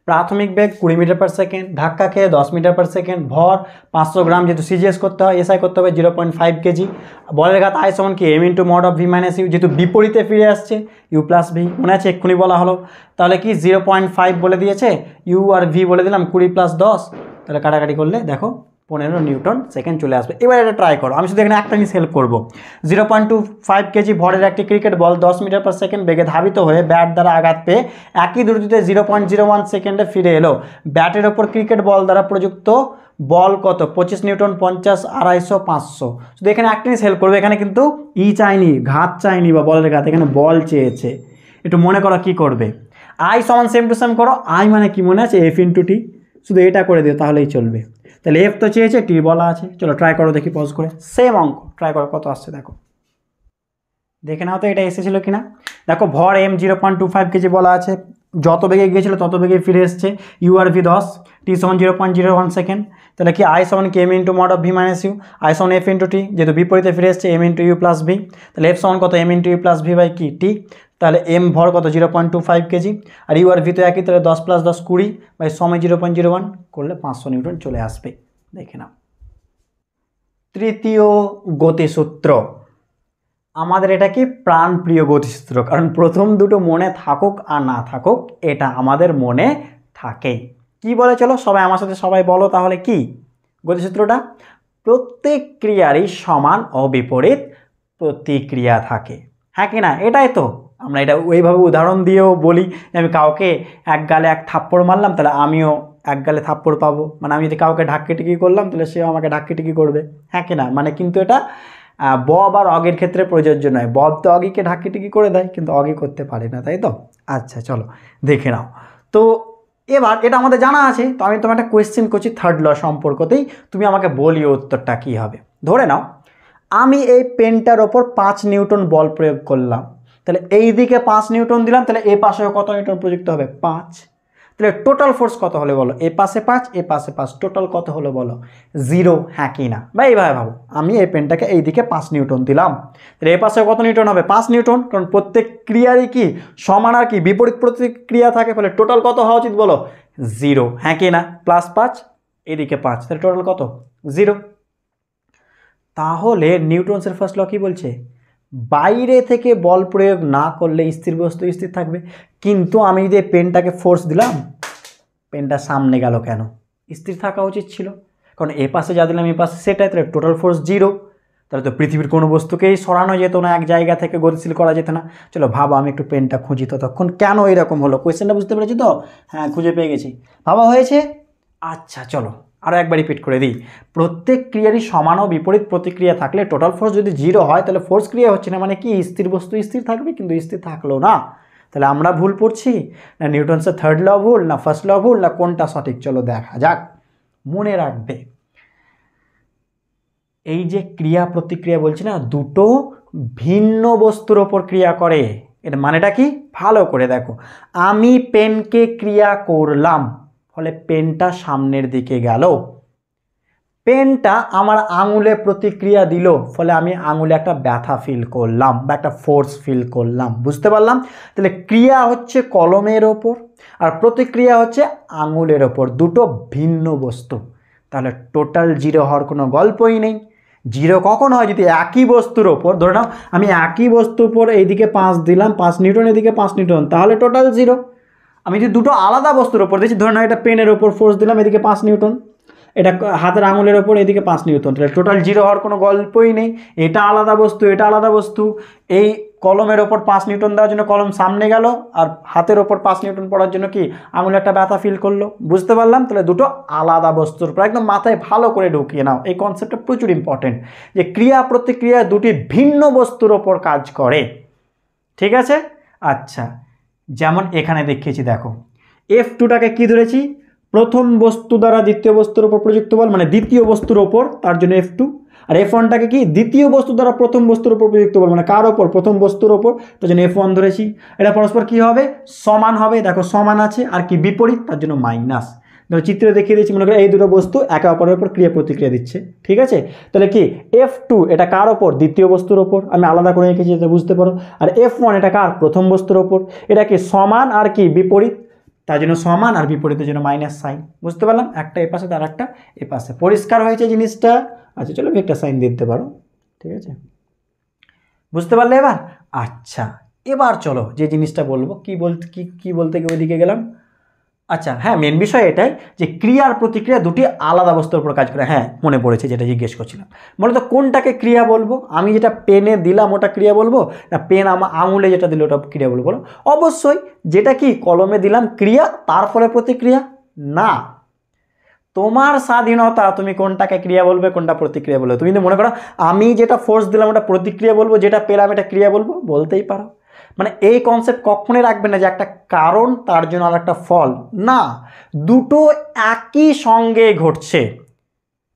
প্রাথমিক বেগ কুড়ি মিটার পার সেকেন্ড ধাক্কা খেয়ে দশ মিটার পার সেকেন্ড ভর পাঁচশো গ্রাম যেহেতু সিজিএস করতে হয় এসআই করতে হবে জিরো পয়েন্ট ফাইভ কেজি বলের ঘাত আয় সমান কি M into mod of V minus U যেহেতু বিপরীতে ফিরে আসছে ইউ প্লাস ভি মনে আছে এক্ষুনি বলা হলো তাহলে কি জিরো পয়েন্ট ফাইভ বলে দিয়েছে ইউ আর ভি বলে দিলাম কুড়ি প্লাস দশ তাহলে কাটাকাটি করলে দেখো পনেরো নিউটন সেকেন্ড চলে আসবে এবার এটা ট্রাই করো আমি শুধু এখানে একটা জিনিস হেল্প করবো zero point two five KG ভরের একটি ক্রিকেট বল দশ মিটার পার সেকেন্ড বেগে ধাবিত হয়ে ব্যাট দ্বারা আঘাত পেয়ে একই দূরত্বে জিরো পয়েন্ট জিরো ওয়ান সেকেন্ডে ফিরে এলো ব্যাটের ওপর ক্রিকেট বল দ্বারা প্রযুক্ত বল কত পঁচিশ নিউটন পঞ্চাশ আড়াইশো পাঁচশো শুধু এখানে একটা জিনিস হেল্প করবে এখানে কিন্তু ই চাইনি ঘাত চাইনি বা বলের ঘাত এখানে বল চেয়েছে একটু মনে করো কি করবে আই সমান সেম টু সেম করো আই মানে কি মনে আছে এফ ইন্টু টি শুধু এটা করে দিও তাহলেই চলবে তাহলে এফ তো চেয়েছে টি বলা আছে চলো ট্রাই করো দেখি পজ করে সেম অঙ্ক ট্রাই করো কত আসছে দেখো দেখে নাও তো এটা এসেছিলো না দেখো ভর M zero point two five KG বলা আছে যত বেগে গিয়েছিলো তত বেগে ফিরে এসছে ভি দশ T seven zero point zero one second তাহলে কি আই সেভেন কে M into mod of V minus U I seven F into T যেহেতু বিপরীতে ফিরে এসছে M into U plus V তাহলে এফ সেভেন কত M into U plus V by কি টি তাহলে এম ভর কত zero point two five KG আর ইউ আর ভি তো একই তাহলে দশ প্লাস দশ কুড়ি বা সময় জিরো পয়েন্ট জিরো ওয়ান করলে পাঁচশো নিউটন চলে আসবে দেখে নাও তৃতীয় গতিসূত্র আমাদের এটা কি প্রাণপ্রিয় গতিসূত্র কারণ প্রথম দুটো মনে থাকুক আর না থাকুক এটা আমাদের মনে থাকেই কি বলে চলো সবাই আমার সাথে সবাই বলো তাহলে কি গতিসূত্রটা প্রত্যেক ক্রিয়ারই সমান অবিপরীত প্রতিক্রিয়া থাকে হ্যাঁ কি না এটাই তো আমরা এটা ওইভাবে উদাহরণ দিয়েও বলি যে আমি কাউকে এক গালে এক থাপ্পড় মারলাম তাহলে আমিও এক গালে থাপ্পড় পাবো মানে আমি যদি কাউকে ঢাক্কিটিকি করলাম তাহলে সেও আমাকে ঢাক্কিটিকি করবে হ্যাঁ কিনা মানে কিন্তু এটা ব আর অগের ক্ষেত্রে প্রযোজ্য নয় বব তো অগিকে ঢাকিটিকি করে দেয় কিন্তু অগি করতে পারে না তাই তো আচ্ছা চলো দেখে নাও তো এবার এটা আমাদের জানা আছে তো আমি তোমার একটা কোয়েশ্চেন করছি থার্ড ল সম্পর্কতেই তুমি আমাকে বলিও উত্তরটা কী হবে ধরে নাও আমি এই পেনটার ওপর পাঁচ নিউটন বল প্রয়োগ করলাম তাহলে এই দিকে পাঁচ নিউটন দিলাম তাহলে এ পাশে কত নিউটন প্রযুক্ত হবে পাঁচ তাহলে টোটাল ফোর্স কত হলে বলো এ পাশে পাঁচ এ পাশে পাঁচ টোটাল কত হলো বলো জিরো হ্যাঁ কি না বা এইভাবে ভাবো আমি এই পেনটাকে এই দিকে পাঁচ নিউটন দিলাম তাহলে এ পাশে কত নিউটন হবে পাঁচ নিউটন কারণ প্রত্যেক ক্রিয়ারই কি সমান আর কি বিপরীত প্রতিক্রিয়া থাকে ফলে টোটাল কত হওয়া উচিত বলো জিরো হ্যাঁ কি না প্লাস পাঁচ এদিকে পাঁচ তাহলে টোটাল কত জিরো তাহলে নিউটনসের ফার্স্ট ল কী বলছে বাইরে থেকে বল প্রয়োগ না করলে স্থির বস্তু স্থির থাকবে কিন্তু আমি যদি পেনটাকে ফোর্স দিলাম পেনটা সামনে গেল কেন স্থির থাকা উচিত ছিল কারণ এ পাশে যা দিলাম এ পাশে সেটাই তাহলে টোটাল ফোর্স জিরো তাহলে তো পৃথিবীর কোনো বস্তুকেই সরানো যেত না এক জায়গা থেকে গতিশীল করা যেত না চলো ভাবা আমি একটু পেনটা খুঁজি ততক্ষণ কেন এরকম হলো কোয়েশ্চেনটা বুঝতে পেরেছি তো হ্যাঁ খুঁজে পেয়ে গেছি ভাবা হয়েছে আচ্ছা চলো আরও একবার রিপিট করে দিই প্রত্যেক ক্রিয়ারই সমান ও বিপরীত প্রতিক্রিয়া থাকলে টোটাল ফোর্স যদি জিরো হয় তাহলে ফোর্স ক্রিয়া হচ্ছে না মানে কি স্থির বস্তু স্থির থাকবে কিন্তু স্থির থাকলো না তাহলে আমরা ভুল পড়ছি না নিউটনসের থার্ড ল ভুল না ফার্স্ট ল ভুল না কোনটা সঠিক চলো দেখা যাক মনে রাখবে এই যে ক্রিয়া প্রতিক্রিয়া বলছি না দুটো ভিন্ন বস্তুর ওপর ক্রিয়া করে এর মানেটা কি ভালো করে দেখো আমি পেনকে ক্রিয়া করলাম ফলে পেনটা সামনের দিকে গেল পেনটা আমার আঙুলে প্রতিক্রিয়া দিল ফলে আমি আঙুলে একটা ব্যথা ফিল করলাম বা একটা ফোর্স ফিল করলাম বুঝতে পারলাম তাহলে ক্রিয়া হচ্ছে কলমের ওপর আর প্রতিক্রিয়া হচ্ছে আঙুলের ওপর দুটো ভিন্ন বস্তু তাহলে টোটাল জিরো হওয়ার কোনো গল্পই নেই জিরো কখন হয় যদি একই বস্তুর ওপর ধরে নাও আমি একই বস্তুর উপর এইদিকে পাঁচ দিলাম পাঁচ নিউটন এদিকে পাঁচ নিউটন তাহলে টোটাল জিরো আমি যদি দুটো আলাদা বস্তুর ওপর দিচ্ছি ধরে নাও এটা পেনের ওপর ফোর্স দিলাম এদিকে পাঁচ নিউটন এটা হাতের আঙুলের ওপর এদিকে পাঁচ নিউটন তাহলে টোটাল জিরো হওয়ার কোনো গল্পই নেই এটা আলাদা বস্তু এটা আলাদা বস্তু এই কলমের ওপর পাঁচ নিউটন দেওয়ার জন্য কলম সামনে গেল আর হাতের ওপর পাঁচ নিউটন পড়ার জন্য কি আঙুলে একটা ব্যথা ফিল করলো বুঝতে পারলাম তাহলে দুটো আলাদা বস্তুর উপর একদম মাথায় ভালো করে ঢুকিয়ে নাও এই কনসেপ্টটা প্রচুর ইম্পর্টেন্ট যে ক্রিয়া প্রতিক্রিয়া দুটি ভিন্ন বস্তুর ওপর কাজ করে ঠিক আছে আচ্ছা যেমন এখানে দেখিয়েছি দেখো এফ টুটাকে কী ধরেছি প্রথম বস্তু দ্বারা দ্বিতীয় বস্তুর ওপর প্রযুক্ত বল মানে দ্বিতীয় বস্তুর ওপর তার জন্য এফ টু আর এফ ওয়ানটাকে কি দ্বিতীয় বস্তু দ্বারা প্রথম বস্তুর ওপর প্রযুক্ত বল মানে কার ওপর প্রথম বস্তুর ওপর তার জন্য এফ ওয়ান ধরেছি এটা পরস্পর কি হবে সমান হবে দেখো সমান আছে আর কি বিপরীত তার জন্য মাইনাস ধরো মানে চিত্রে দেখিয়ে দিচ্ছি মনে করো এই দুটো বস্তু একে অপরের উপর ক্রিয়া প্রতিক্রিয়া দিচ্ছে ঠিক আছে তাহলে কি এফ টু এটা কার ওপর দ্বিতীয় বস্তুর ওপর আমি আলাদা করে এঁকেছি এটা বুঝতে পারো আর এফ ওয়ান এটা কার প্রথম বস্তুর ওপর এটা কি সমান আর কি বিপরীত তার জন্য সমান আর বিপরীতের জন্য মাইনাস সাইন বুঝতে পারলাম একটা এ পাশে তার একটা এ পাশে পরিষ্কার হয়েছে জিনিসটা আচ্ছা চলো একটা সাইন দিতে পারো ঠিক আছে বুঝতে পারলে এবার আচ্ছা এবার চলো যে জিনিসটা বলবো কি বল কি বলতে গিয়ে ওইদিকে গেলাম আচ্ছা হ্যাঁ মেন বিষয় এটাই যে ক্রিয়ার প্রতিক্রিয়া দুটি আলাদা বস্তুর উপর কাজ করে হ্যাঁ মনে পড়েছে যেটা জিজ্ঞেস করছিলাম মূলত কোনটাকে ক্রিয়া বলবো আমি যেটা পেনে দিলাম ওটা ক্রিয়া বলবো না পেন আমার আঙুলে যেটা দিল ওটা ক্রিয়া বলবো বলো অবশ্যই যেটা কি কলমে দিলাম ক্রিয়া তার ফলে প্রতিক্রিয়া না তোমার স্বাধীনতা তুমি কোনটাকে ক্রিয়া বলবে কোনটা প্রতিক্রিয়া বলবে তুমি যদি মনে করো আমি যেটা ফোর্স দিলাম ওটা প্রতিক্রিয়া বলবো যেটা পেলাম এটা ক্রিয়া বলবো বলতেই পারো মানে এই কনসেপ্ট কখনই রাখবে না যে একটা কারণ তার জন্য আর একটা ফল না দুটো একই সঙ্গে ঘটছে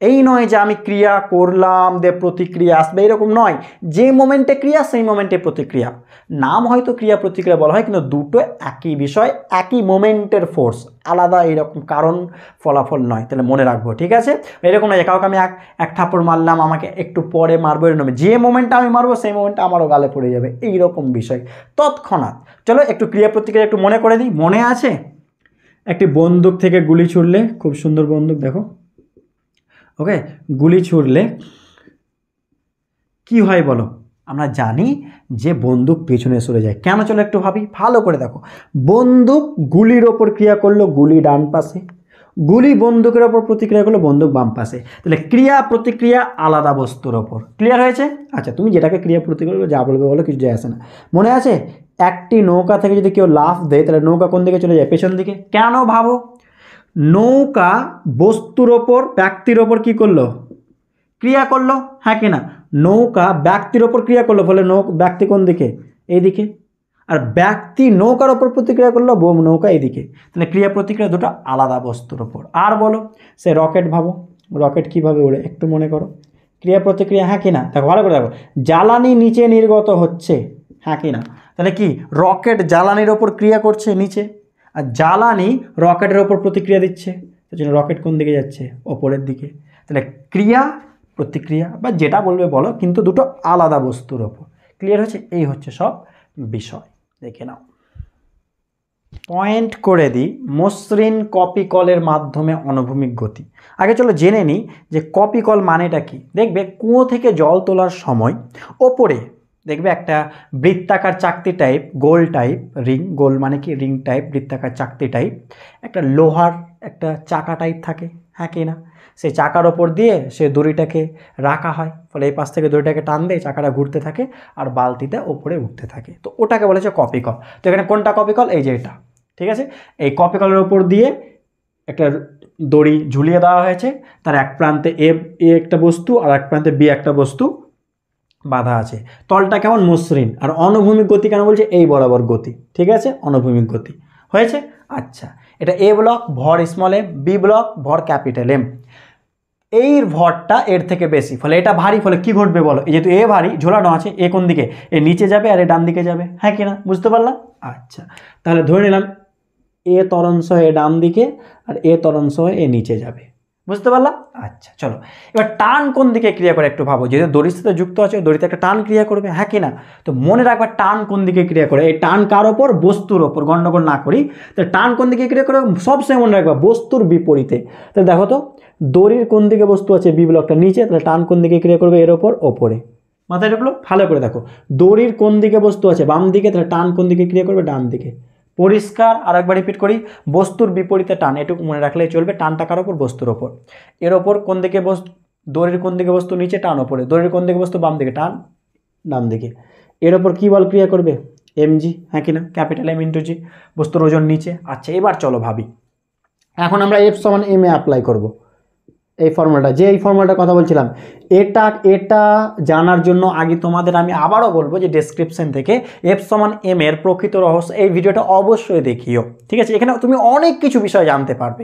এই নয় যে আমি ক্রিয়া করলাম দে প্রতিক্রিয়া আসবে এরকম নয় যে মোমেন্টে ক্রিয়া সেই মোমেন্টে প্রতিক্রিয়া নাম হয়তো ক্রিয়া প্রতিক্রিয়া বলা হয় কিন্তু দুটো একই বিষয় একই মোমেন্টের ফোর্স আলাদা এরকম কারণ ফলাফল নয় তাহলে মনে রাখবো ঠিক আছে এরকম নয় কাউকে আমি এক এক থাপড় মারলাম আমাকে একটু পরে মারবো এরকম যে মোমেন্টটা আমি মারবো সেই মোমেন্টটা আমারও গালে পড়ে যাবে এই রকম বিষয় তৎক্ষণাৎ চলো একটু ক্রিয়া প্রতিক্রিয়া একটু মনে করে দিই মনে আছে একটি বন্দুক থেকে গুলি ছুড়লে খুব সুন্দর বন্দুক দেখো ওকে গুলি ছুড়লে কি হয় বলো আমরা জানি যে বন্দুক পেছনে সরে যায় কেন চলো একটু ভাবি ভালো করে দেখো বন্দুক গুলির ওপর ক্রিয়া করলো গুলি ডান পাশে গুলি বন্দুকের ওপর প্রতিক্রিয়া করলো বন্দুক বাম পাশে তাহলে ক্রিয়া প্রতিক্রিয়া আলাদা বস্তুর ওপর ক্লিয়ার হয়েছে আচ্ছা তুমি যেটাকে ক্রিয়া প্রতিক্রিয়া যা বলবে বলো কিছু যায় আসে না মনে আছে একটি নৌকা থেকে যদি কেউ লাফ দেয় তাহলে নৌকা কোন দিকে চলে যায় পেছন দিকে কেন ভাবো নৌকা বস্তুর ওপর ব্যক্তির ওপর কী করলো ক্রিয়া করলো হ্যাঁ কি না নৌকা ব্যক্তির ওপর ক্রিয়া করলো ফলে নৌ ব্যক্তি কোন দিকে এইদিকে আর ব্যক্তি নৌকার ওপর প্রতিক্রিয়া করলো বোম নৌকা এইদিকে তাহলে ক্রিয়া প্রতিক্রিয়া দুটো আলাদা বস্তুর ওপর আর বলো সে রকেট ভাবো রকেট কিভাবে উড়ে একটু মনে করো ক্রিয়া প্রতিক্রিয়া হ্যাঁ কি না দেখো ভালো করে দেখো জ্বালানি নিচে নির্গত হচ্ছে হ্যাঁ কি না তাহলে কি রকেট জ্বালানির ওপর ক্রিয়া করছে নিচে আর জ্বালানি রকেটের ওপর প্রতিক্রিয়া দিচ্ছে তার জন্য রকেট কোন দিকে যাচ্ছে ওপরের দিকে তাহলে ক্রিয়া প্রতিক্রিয়া বা যেটা বলবে বলো কিন্তু দুটো আলাদা বস্তুর ওপর ক্লিয়ার হচ্ছে এই হচ্ছে সব বিষয় দেখে নাও পয়েন্ট করে দিই মসৃণ কপি কলের মাধ্যমে অনুভূমিক গতি আগে চলো জেনে নিই যে কপি কল মানেটা কি দেখবে কুয়ো থেকে জল তোলার সময় ওপরে দেখবে একটা বৃত্তাকার চাকতি টাইপ গোল টাইপ রিং গোল মানে কি রিং টাইপ বৃত্তাকার চাকতি টাইপ একটা লোহার একটা চাকা টাইপ থাকে হ্যাঁ কি না সেই চাকার ওপর দিয়ে সে দড়িটাকে রাখা হয় ফলে এই পাশ থেকে দড়িটাকে টান দিয়ে চাকাটা ঘুরতে থাকে আর বালতিটা ওপরে উঠতে থাকে তো ওটাকে বলেছে কপি কল তো এখানে কোনটা কপি কল এই যে এটা ঠিক আছে এই কপি কলের ওপর দিয়ে একটা দড়ি ঝুলিয়ে দেওয়া হয়েছে তার এক প্রান্তে এ একটা বস্তু আর এক প্রান্তে বি একটা বস্তু বাধা আছে তলটা কেমন মসৃণ আর অনুভূমিক গতি কেন বলছে এই বরাবর গতি ঠিক আছে অনুভূমিক গতি হয়েছে আচ্ছা এটা এ ব্লক ভর স্মল এম বি ব্লক ভর ক্যাপিটাল এম এই ভরটা এর থেকে বেশি ফলে এটা ভারী ফলে কি ঘটবে বলো যেহেতু এ ভারী ঝোলানো আছে এ কোন দিকে এ নিচে যাবে আর এ ডান দিকে যাবে হ্যাঁ কি না বুঝতে পারলাম আচ্ছা তাহলে ধরে নিলাম এ তরণ সহ এ ডান দিকে আর এ তরণ সহ এ নিচে যাবে বুঝতে পারলাম আচ্ছা চলো এবার টান কোন দিকে ক্রিয়া করে একটু ভাবো যেহেতু দড়ির সাথে যুক্ত আছে দড়িতে একটা টান ক্রিয়া করবে হ্যাঁ কি না তো মনে রাখবা টান কোন দিকে ক্রিয়া করে এই টান কার ওপর বস্তুর ওপর গণ্ডগোল না করি তো টান কোন দিকে ক্রিয়া করে সবসময় মনে রাখবা বস্তুর বিপরীতে তো দেখো তো দড়ির কোন দিকে বস্তু আছে বি ব্লকটা নিচে তাহলে টান কোন দিকে ক্রিয়া করবে এর ওপর ওপরে মাথায় ঢুকলো ভালো করে দেখো দড়ির কোন দিকে বস্তু আছে বাম দিকে তাহলে টান কোন দিকে ক্রিয়া করবে ডান দিকে পরিষ্কার আর একবার রিপিট করি বস্তুর বিপরীতে টান এটুকু মনে রাখলেই চলবে টানটা কার ওপর বস্তুর ওপর এর ওপর কোন দিকে বস্তু দড়ির কোন দিকে বস্তু নিচে টান ওপরে দড়ির কোন দিকে বস্তু বাম দিকে টান ডান দিকে এর ওপর কী বল ক্রিয়া করবে এমজি হ্যাঁ কি না ক্যাপিটাল এম ইন্টু জি বস্তুর ওজন নিচে আচ্ছা এবার চলো ভাবি এখন আমরা এফ সমান এম এ অ্যাপ্লাই করবো এই ফর্মুলাটা যে এই ফর্মুলাটার কথা বলছিলাম এটা এটা জানার জন্য আগে তোমাদের আমি আবারও বলবো যে ডেসক্রিপশন থেকে এফ সমান এম এর প্রকৃত রহস্য এই ভিডিওটা অবশ্যই দেখিও ঠিক আছে এখানে তুমি অনেক কিছু বিষয় জানতে পারবে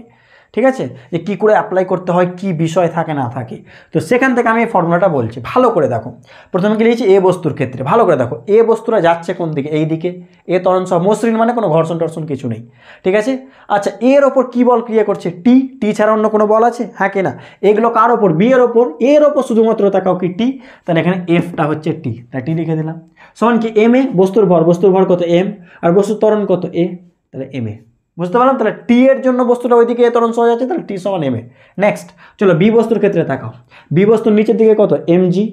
ঠিক আছে যে কী করে অ্যাপ্লাই করতে হয় কি বিষয় থাকে না থাকে তো সেখান থেকে আমি এই ফর্মুলাটা বলছি ভালো করে দেখো প্রথমে কি লিখেছি এ বস্তুর ক্ষেত্রে ভালো করে দেখো এ বস্তুরা যাচ্ছে কোন দিকে এই দিকে এ তরণ সহ মসৃণ মানে কোনো ঘর্ষণ টর্ষণ কিছু নেই ঠিক আছে আচ্ছা এর ওপর কী বল ক্রিয়া করছে টি টি ছাড়া অন্য কোনো বল আছে হ্যাঁ কি না এগুলো কার ওপর বি এর ওপর এর ওপর শুধুমাত্র তাকাও কি টি তাহলে এখানে এফটা হচ্ছে টি তাই টি লিখে দিলাম সমান কি এম এ বস্তুর ভর বস্তুর ভর কত এম আর বস্তুর তরণ কত এ তাহলে এম এ বুঝতে পারলাম তাহলে টি এর জন্য বস্তুটা ওইদিকে তরণ সহজ আছে তাহলে টি সমান এম এ নেক্সট চলো বি বস্তুর ক্ষেত্রে তাকাও বি বস্তুর নিচের দিকে কত এম জি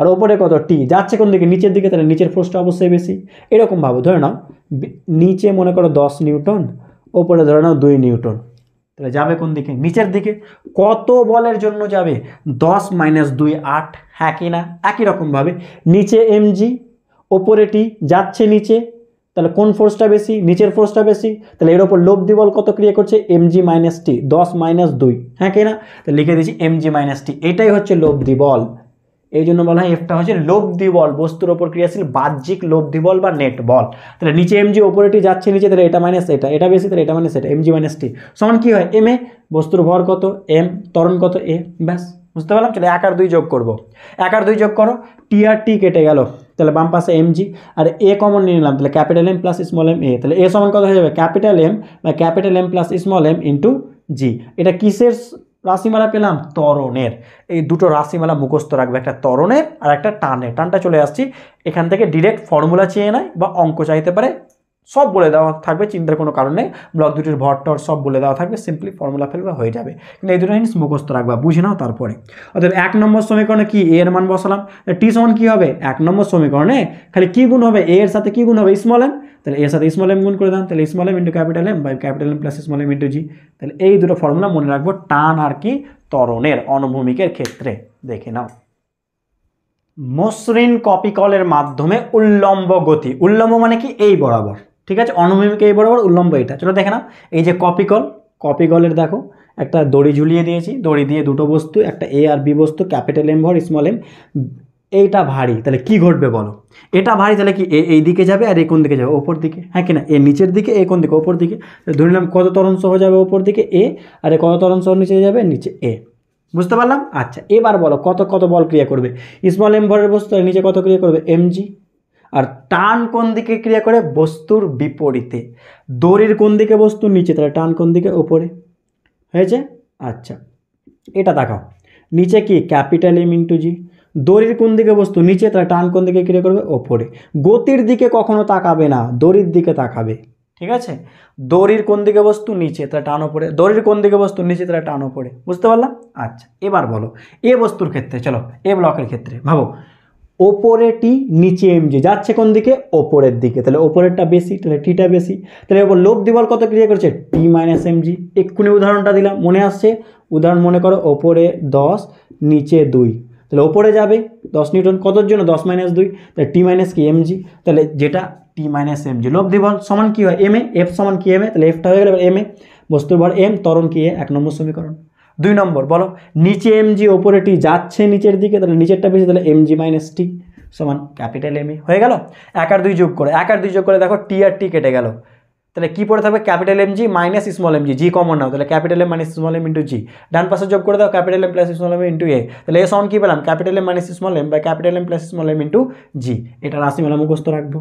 আর ওপরে কত টি যাচ্ছে কোন দিকে নিচের দিকে তাহলে নিচের ফোর্সটা অবশ্যই বেশি এরকম ভাবো ধরে নাও নিচে মনে করো দশ নিউটন ওপরে ধরে নাও দুই নিউটন তাহলে যাবে কোন দিকে নিচের দিকে কত বলের জন্য যাবে দশ মাইনাস দুই আট হ্যাঁ কি না একই রকমভাবে নিচে এম জি ওপরে টি যাচ্ছে নিচে তাহলে কোন ফোর্সটা বেশি নিচের ফোর্সটা বেশি তাহলে এর ওপর লব্ধি বল কত ক্রিয়া করছে এম জি মাইনাস টি দশ মাইনাস দুই হ্যাঁ না তাহলে লিখে দিচ্ছি এম জি মাইনাস টি এটাই হচ্ছে লব্ধি বল এই জন্য বলা হয় এফটা হচ্ছে লব্ধি বল বস্তুর ওপর ক্রিয়াশীল বাহ্যিক লব্ধি বল বা নেট বল তাহলে নিচে এম জি ওপরেটি যাচ্ছে নিচে তাহলে এটা মাইনাস এটা এটা বেশি তাহলে এটা মাইনাস এটা এম জি মাইনাস টি সমান কী হয় এম এ বস্তুর ভর কত এম তরণ কত এ ব্যাস বুঝতে পারলাম চলে এক আর দুই যোগ করবো এক আর দুই যোগ করো টি আর টি কেটে গেল তাহলে বাম পাশে M G R a common নিয়ে নিলাম তাহলে capital M plus small M A তাহলে এ সমান কত হয়ে যাবে ক্যাপিটাল এম বা capital M plus small M into G এটা কিসের রাশিমালা পেলাম তরণের এই দুটো রাশিমালা মুখস্থ রাখবে একটা তরণের আর একটা টানের টানটা চলে আসছি এখান থেকে ডিরেক্ট ফর্মুলা চেয়ে নেয় বা অঙ্ক চাইতে পারে সব বলে দেওয়া থাকবে চিন্তার কোনো কারণে ব্লক দুটির ভর টর সব বলে দেওয়া থাকবে সিম্পলি ফর্মুলা ফেলবে হয়ে যাবে কিন্তু এই দুটো জিনিস মুখস্থ রাখবা বুঝে নাও তারপরে অর্থাৎ এক নম্বর সমীকরণে কি এ এর মান বসালাম টি সমান কী হবে এক নম্বর সমীকরণে খালি কী গুণ হবে এ এর সাথে কী গুণ হবে স্মল এম তাহলে এর সাথে স্মল এম গুণ করে দেন তাহলে small M into capital M by capital M plus small M into G তাহলে এই দুটো ফর্মুলা মনে রাখবো টান আর কি তরণের অনুভূমিকের ক্ষেত্রে দেখে নাও মসৃণ কপিকলের মাধ্যমে উল্লম্ব গতি উল্লম্ব মানে কি এই বরাবর ঠিক আছে অনুভূমিকে এই বরাবর উল্লম্ব এটা চলো দেখে নাও এই যে কপি কল কপি কলের দেখো একটা দড়ি ঝুলিয়ে দিয়েছি দড়ি দিয়ে দুটো বস্তু একটা এ আর বি বস্তু ক্যাপিটাল এম ভর স্মল এম এইটা ভারী তাহলে কি ঘটবে বলো এটা ভারী তাহলে কি এই দিকে যাবে আর এই কোন দিকে যাবে ওপর দিকে হ্যাঁ কিনা এ নিচের দিকে এ কোন দিকে ওপর দিকে ধরে নিলাম কত তরণ সহ যাবে ওপর দিকে এ আর এ কত তরণ সহ নিচে যাবে নিচে এ বুঝতে পারলাম আচ্ছা এবার বলো কত কত বল ক্রিয়া করবে স্মল এম ভরের বস্তু নিচে কত ক্রিয়া করবে এমজি আর টান কোন দিকে ক্রিয়া করে বস্তুর বিপরীতে দড়ির কোন দিকে বস্তু নিচে তাহলে টান কোন দিকে ওপরে হয়েছে আচ্ছা এটা দেখাও নিচে কি ক্যাপিটাল এম ইন্টু জি দড়ির কোন দিকে বস্তু নিচে তাহলে টান কোন দিকে ক্রিয়া করবে ওপরে গতির দিকে কখনো তাকাবে না দড়ির দিকে তাকাবে ঠিক আছে দড়ির কোন দিকে বস্তু নিচে তাহলে টান ওপরে দড়ির কোন দিকে বস্তু নিচে তাহলে টান ওপরে বুঝতে পারলাম আচ্ছা এবার বলো এ বস্তুর ক্ষেত্রে চলো এ ব্লকের ক্ষেত্রে ভাবো ওপরে টি নিচে এম জি যাচ্ছে কোন দিকে ওপরের দিকে তাহলে ওপরেরটা বেশি তাহলে টিটা বেশি তাহলে এবার লোভ দিবল কত ক্রিয়া করছে টি মাইনাস এম জি এক্ষুনি উদাহরণটা দিলাম মনে আসছে উদাহরণ মনে করো ওপরে দশ নিচে দুই তাহলে ওপরে যাবে দশ নিউটন কতর জন্য দশ মাইনাস দুই তাহলে টি মাইনাস কি এম জি তাহলে যেটা টি মাইনাস এম জি লব্ধি দিবল সমান কী হয় এম এ এফ সমান কি এম এ তাহলে এফটা হয়ে গেলে এবার এম এ বস্তুর ভর এম তরণ কি এ এক নম্বর সমীকরণ দুই নম্বর বলো নিচে এমজি ওপরে টি যাচ্ছে নিচের দিকে তাহলে নিচেরটা বেশি তাহলে এমজি মাইনাস টি সমান ক্যাপিটাল এম হয়ে গেল এক আর দুই যোগ করে এক আর দুই যোগ করে দেখো টি আর টি কেটে গেল তাহলে কী পড়ে থাকবে capital M G minus small M G G common নাও তাহলে capital M minus small M into G ডান পাশে যোগ করে দাও capital M plus small M into A তাহলে এ সমান কি পেলাম capital M minus small M বা capital M plus small M into G এটা রাশি মেলা মুখস্থ রাখবো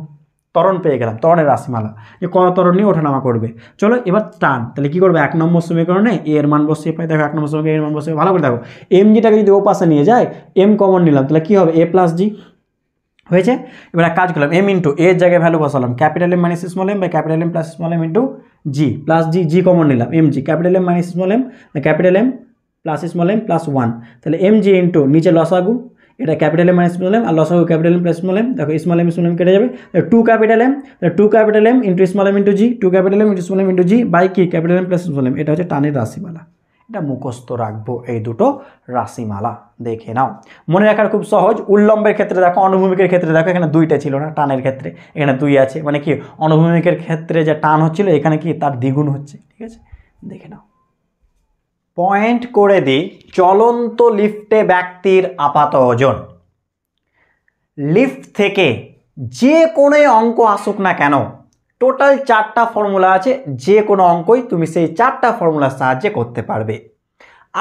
তরণ পেয়ে গেলাম তরণের রাশিমালা যে ক ওঠা ওঠানামা করবে চলো এবার টান তাহলে কী করবে এক নম্বর সমীকরণে এ এর মান বসিয়ে পাই দেখো এক নম্বর সমীকরণে এর মান বসিয়ে ভালো করে দেখো এম জিটাকে যদি ও পাশে নিয়ে যায় এম কমন নিলাম তাহলে কী হবে এ প্লাস জি হয়েছে এবার এক কাজ করলাম এম ইন্টু এর জায়গায় ভ্যালু বসালাম capital M minus small M বা capital M plus small M into G plus G G common নিলাম M G capital M minus small M capital M plus small M plus one তাহলে M G into নিচে লসাগু এটা capital M minus small M আর লসাগু capital M plus small M দেখো small M small M কেটে যাবে two capital M two capital M into small M into G two capital M into small M into G by কি capital M plus small M এটা হচ্ছে টানের রাশিমালা এটা মুখস্থ রাখবো এই দুটো রাশিমালা দেখে নাও মনে রাখার খুব সহজ উল্লম্বের ক্ষেত্রে দেখো অনুভূমিকের ক্ষেত্রে দেখো এখানে দুইটা ছিল না টানের ক্ষেত্রে এখানে দুই আছে মানে কি অনুভূমিকের ক্ষেত্রে যে টান হচ্ছিল এখানে কি তার দ্বিগুণ হচ্ছে ঠিক আছে দেখে নাও পয়েন্ট করে দিই চলন্ত লিফটে ব্যক্তির আপাত ওজন লিফট থেকে যে কোনো অঙ্ক আসুক না কেন টোটাল চারটা ফর্মুলা আছে যে কোনো অঙ্কই তুমি সেই চারটা ফর্মুলার সাহায্যে করতে পারবে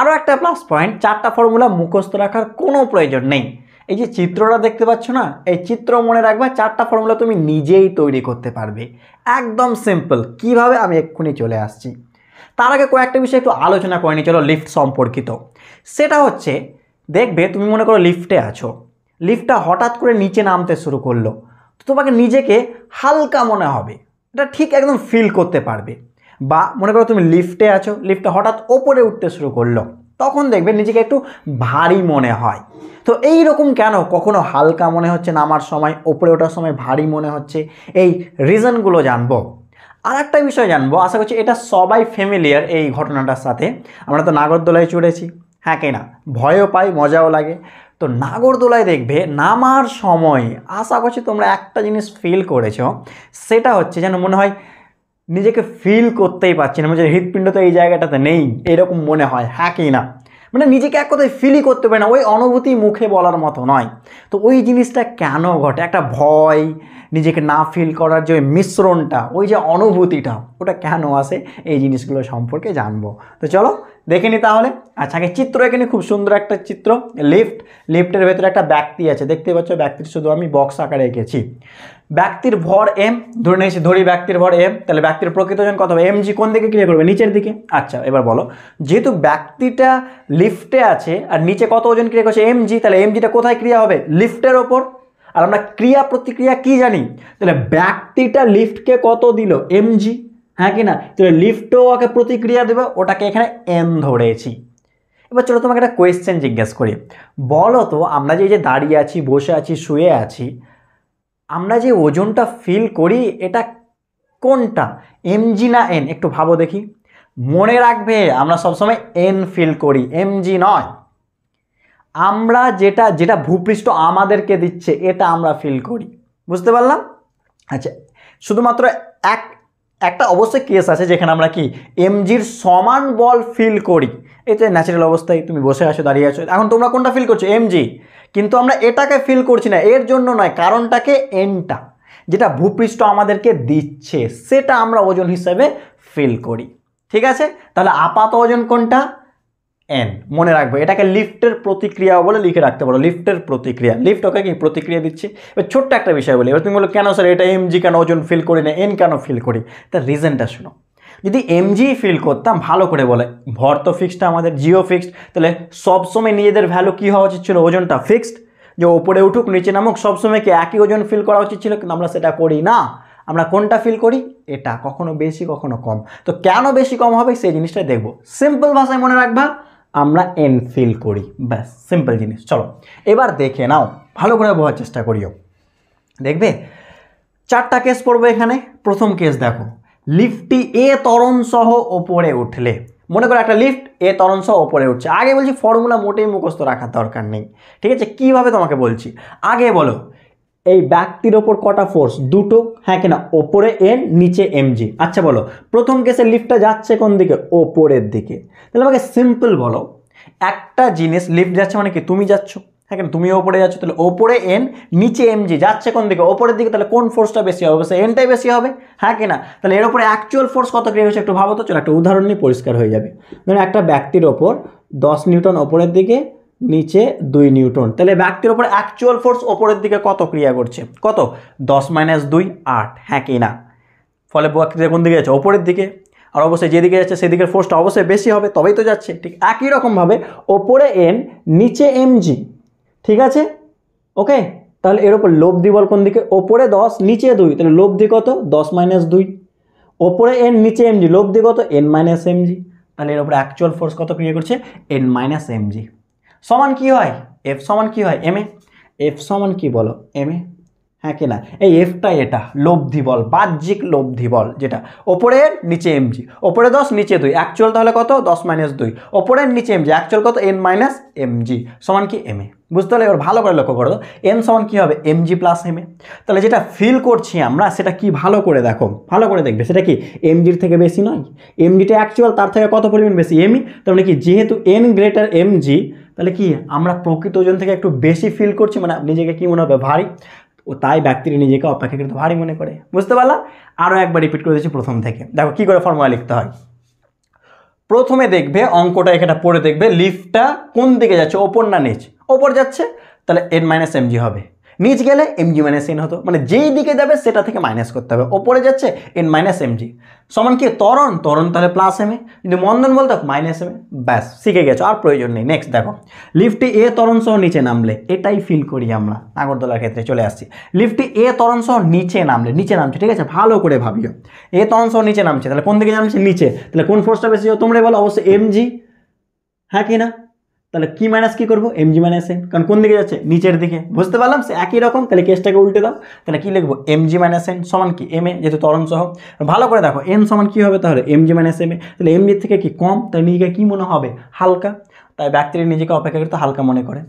আরও একটা প্লাস পয়েন্ট চারটা ফর্মুলা মুখস্থ রাখার কোনো প্রয়োজন নেই এই যে চিত্রটা দেখতে পাচ্ছ না এই চিত্র মনে রাখবা চারটা ফর্মুলা তুমি নিজেই তৈরি করতে পারবে একদম সিম্পল কিভাবে আমি এক্ষুনি চলে আসছি তার আগে কয়েকটা বিষয় একটু আলোচনা করে নিয়ে চলো লিফট সম্পর্কিত সেটা হচ্ছে দেখবে তুমি মনে করো লিফটে আছো লিফটটা হঠাৎ করে নিচে নামতে শুরু করলো তো তোমাকে নিজেকে হালকা মনে হবে এটা ঠিক একদম ফিল করতে পারবে বা মনে করো তুমি লিফটে আছো লিফটটা হঠাৎ ওপরে উঠতে শুরু করলো তখন দেখবে নিজেকে একটু ভারী মনে হয় তো এই রকম কেন কখনো হালকা মনে হচ্ছে নামার সময় ওপরে ওঠার সময় ভারী মনে হচ্ছে এই রিজনগুলো জানবো আর একটা বিষয় জানবো আশা করছি এটা সবাই ফ্যামিলিয়ার এই ঘটনাটার সাথে আমরা তো নাগরদোলায় চড়েছি হ্যাঁ কেনা ভয়ও পাই মজাও লাগে তো নাগরদোলায় দেখবে নামার সময় আশা করছি তোমরা একটা জিনিস ফিল করেছো সেটা হচ্ছে যেন মনে হয় নিজেকে ফিল করতেই পারছি না মানে হৃৎপিণ্ড তো এই জায়গাটাতে নেই এরকম মনে হয় হ্যাঁ কি না মানে নিজেকে এক কথায় ফিলই করতে পারে না ওই অনুভূতি মুখে বলার মতো নয় তো ওই জিনিসটা কেন ঘটে একটা ভয় নিজেকে না ফিল করার যে মিশ্রণটা ওই যে অনুভূতিটা ওটা কেন আসে এই জিনিসগুলো সম্পর্কে জানবো তো চলো দেখে নি তাহলে আচ্ছা আগে চিত্র এখানে খুব সুন্দর একটা চিত্র লিফট লিফটের ভেতরে একটা ব্যক্তি আছে দেখতে পাচ্ছ ব্যক্তির শুধু আমি বক্স আকারে এঁকেছি ব্যক্তির ভর এম ধরে নিয়েছি ধরি ব্যক্তির ভর এম তাহলে ব্যক্তির প্রকৃত ওজন কত হবে এম জি কোন দিকে ক্রিয়া করবে নিচের দিকে আচ্ছা এবার বলো যেহেতু ব্যক্তিটা লিফটে আছে আর নিচে কত ওজন ক্রিয়া করছে এম জি তাহলে এম জিটা কোথায় ক্রিয়া হবে লিফটের ওপর আর আমরা ক্রিয়া প্রতিক্রিয়া কি জানি তাহলে ব্যক্তিটা লিফটকে কত দিল জি হ্যাঁ কি না তাহলে লিফটও ওকে প্রতিক্রিয়া দেবে ওটাকে এখানে এম ধরেছি এবার চলো তোমাকে একটা কোয়েশ্চেন জিজ্ঞেস করি বলো তো আমরা যে যে দাঁড়িয়ে আছি বসে আছি শুয়ে আছি আমরা যে ওজনটা ফিল করি এটা কোনটা এমজি না এন একটু ভাবো দেখি মনে রাখবে আমরা সবসময় এন ফিল করি এমজি নয় আমরা যেটা যেটা ভূপৃষ্ঠ আমাদেরকে দিচ্ছে এটা আমরা ফিল করি বুঝতে পারলাম আচ্ছা শুধুমাত্র এক একটা অবশ্যই কেস আছে যেখানে আমরা কি এমজির সমান বল ফিল করি এতে ন্যাচারাল অবস্থায় তুমি বসে আছো দাঁড়িয়ে আছো এখন তোমরা কোনটা ফিল করছো এমজি কিন্তু আমরা এটাকে ফিল করছি না এর জন্য নয় কারণটাকে এনটা যেটা ভূপৃষ্ঠ আমাদেরকে দিচ্ছে সেটা আমরা ওজন হিসাবে ফিল করি ঠিক আছে তাহলে আপাত ওজন কোনটা এন মনে রাখবে এটাকে লিফটের প্রতিক্রিয়া বলে লিখে রাখতে পারো লিফটের প্রতিক্রিয়া লিফট ওকে কি প্রতিক্রিয়া দিচ্ছে এবার ছোট্ট একটা বিষয় বলি এবার তুমি বলো কেন স্যার এটা এমজি কেন ওজন ফিল করি না এন কেন ফিল করি তার রিজনটা শোনো যদি এমজি ফিল করতাম ভালো করে বলে ভর তো ফিক্সড আমাদের জিও ফিক্সড তাহলে সবসময় নিজেদের ভ্যালু কী হওয়া উচিত ছিল ওজনটা ফিক্সড যে ওপরে উঠুক নিচে নামুক সবসময় কি একই ওজন ফিল করা উচিত ছিল কিন্তু আমরা সেটা করি না আমরা কোনটা ফিল করি এটা কখনো বেশি কখনো কম তো কেন বেশি কম হবে সেই জিনিসটা দেখব সিম্পল ভাষায় মনে রাখবা আমরা এন ফিল করি ব্যাস সিম্পল জিনিস চলো এবার দেখে নাও ভালো করে বোঝার চেষ্টা করিও দেখবে চারটা কেস পড়বে এখানে প্রথম কেস দেখো লিফটি এ তরণ সহ ওপরে উঠলে মনে করো একটা লিফট এ তরণ সহ ওপরে উঠছে আগে বলছি ফর্মুলা মোটেই মুখস্থ রাখার দরকার নেই ঠিক আছে কীভাবে তোমাকে বলছি আগে বলো এই ব্যক্তির ওপর কটা ফোর্স দুটো হ্যাঁ কিনা ওপরে এন নিচে এমজি আচ্ছা বলো প্রথম কেসে লিফ্টটা যাচ্ছে কোন দিকে ওপরের দিকে তাহলে আমাকে সিম্পল বলো একটা জিনিস লিফট যাচ্ছে মানে কি তুমি যাচ্ছ হ্যাঁ কেন তুমিও ওপরে যাচ্ছ তাহলে ওপরে এন নিচে এম জি যাচ্ছে কোন দিকে ওপরের দিকে তাহলে কোন ফোর্সটা বেশি হবে সে এনটাই বেশি হবে হ্যাঁ কি না তাহলে এর ওপরে অ্যাকচুয়াল ফোর্স কত ক্রিয়ে হয়েছে একটু ভাবো তো চলো একটা উদাহরণ নিয়ে পরিষ্কার হয়ে যাবে ধরুন একটা ব্যক্তির ওপর দশ নিউটন ওপরের দিকে নিচে দুই নিউটন তাহলে ব্যক্তির ওপর অ্যাকচুয়াল ফোর্স ওপরের দিকে কত ক্রিয়া করছে কত দশ মাইনাস দুই আট হ্যাঁ কি না ফলে ব্যক্তিটা কোন দিকে যাচ্ছে ওপরের দিকে আর অবশ্যই যেদিকে যাচ্ছে সেদিকের ফোর্সটা অবশ্যই বেশি হবে তবেই তো যাচ্ছে ঠিক একই রকমভাবে ওপরে এন নিচে এম জি ঠিক আছে ওকে তাহলে এর ওপর লোভ বল কোন দিকে ওপরে দশ নিচে দুই তাহলে লোভ দি কত দশ মাইনাস দুই ওপরে এন নিচে এমজি দি কত এন মাইনাস এমজি তাহলে এর ওপরে অ্যাকচুয়াল ফোর্স কত ক্রিয়ে করছে এন মাইনাস এমজি সমান কি হয় এফ সমান কি হয় এম এ এফ সমান কি বলো এম এ হ্যাঁ কি না এই এফটা এটা লব্ধি বল বাহ্যিক লব্ধি বল যেটা ওপরের নিচে এমজি ওপরে দশ নিচে দুই অ্যাকচুয়াল তাহলে কত দশ মাইনাস দুই ওপরের নিচে এমজি অ্যাকচুয়াল কত এন মাইনাস এমজি সমান কি এম এ বুঝতে পারলে এবার ভালো করে লক্ষ্য করো এম সমান কী হবে M G plus M A তাহলে যেটা ফিল করছি আমরা সেটা কি ভালো করে দেখো ভালো করে দেখবে সেটা কি এম জির থেকে বেশি নয় এম জিটা অ্যাকচুয়াল তার থেকে কত পরিমাণ বেশি এমই e। তার মানে কি যেহেতু এন গ্রেটার এম জি তাহলে কি আমরা প্রকৃত ওজন থেকে একটু বেশি ফিল করছি মানে নিজেকে কী মনে হবে ভারী ও তাই ব্যক্তিরা নিজেকে অপেক্ষাকৃত ভারী মনে করে বুঝতে পারলা আরও একবার রিপিট করে দিচ্ছি প্রথম থেকে দেখো কী করে ফর্মুলা লিখতে হয় প্রথমে দেখবে অঙ্কটা এখানে পড়ে দেখবে লিফটটা কোন দিকে যাচ্ছে ওপর না নিচে ওপর যাচ্ছে তাহলে এন মাইনাস এমজি হবে নিচ গেলে এমজি মাইনাস এন হতো মানে যেই দিকে যাবে সেটা থেকে মাইনাস করতে হবে ওপরে যাচ্ছে এন মাইনাস এমজি সমান কি তরণ তরণ তাহলে প্লাস এম এ মন্দন বলতো মাইনাস এম এ ব্যাস শিখে গেছো আর প্রয়োজন নেই নেক্সট দেখো লিফটি এ তরণ সহ নিচে নামলে এটাই ফিল করি আমরা নাগরদোলার ক্ষেত্রে চলে আসছি লিফটি এ তরণ সহ নিচে নামলে নিচে নামছে ঠিক আছে ভালো করে ভাবিও এ তরণ সহ নিচে নামছে তাহলে কোন দিকে নামছে নিচে তাহলে কোন ফোর্সটা বেশি তোমরা বলো অবশ্যই এমজি হ্যাঁ কি না তাহলে কি মাইনাস কি করবো এম জি মাইনাস এন কারণ কোন দিকে যাচ্ছে নিচের দিকে বুঝতে পারলাম সে একই রকম তাহলে কেসটাকে উল্টে দাও তাহলে কি লিখবো এম জি মাইনাস এন সমান কি এম এ যেহেতু তরণ সহ ভালো করে দেখো এম সমান কি হবে তাহলে M G minus M A তাহলে এম জি থেকে কি কম তাহলে নিজেকে কি মনে হবে হালকা তাই ব্যক্তির নিজেকে অপেক্ষা করতে হালকা মনে করে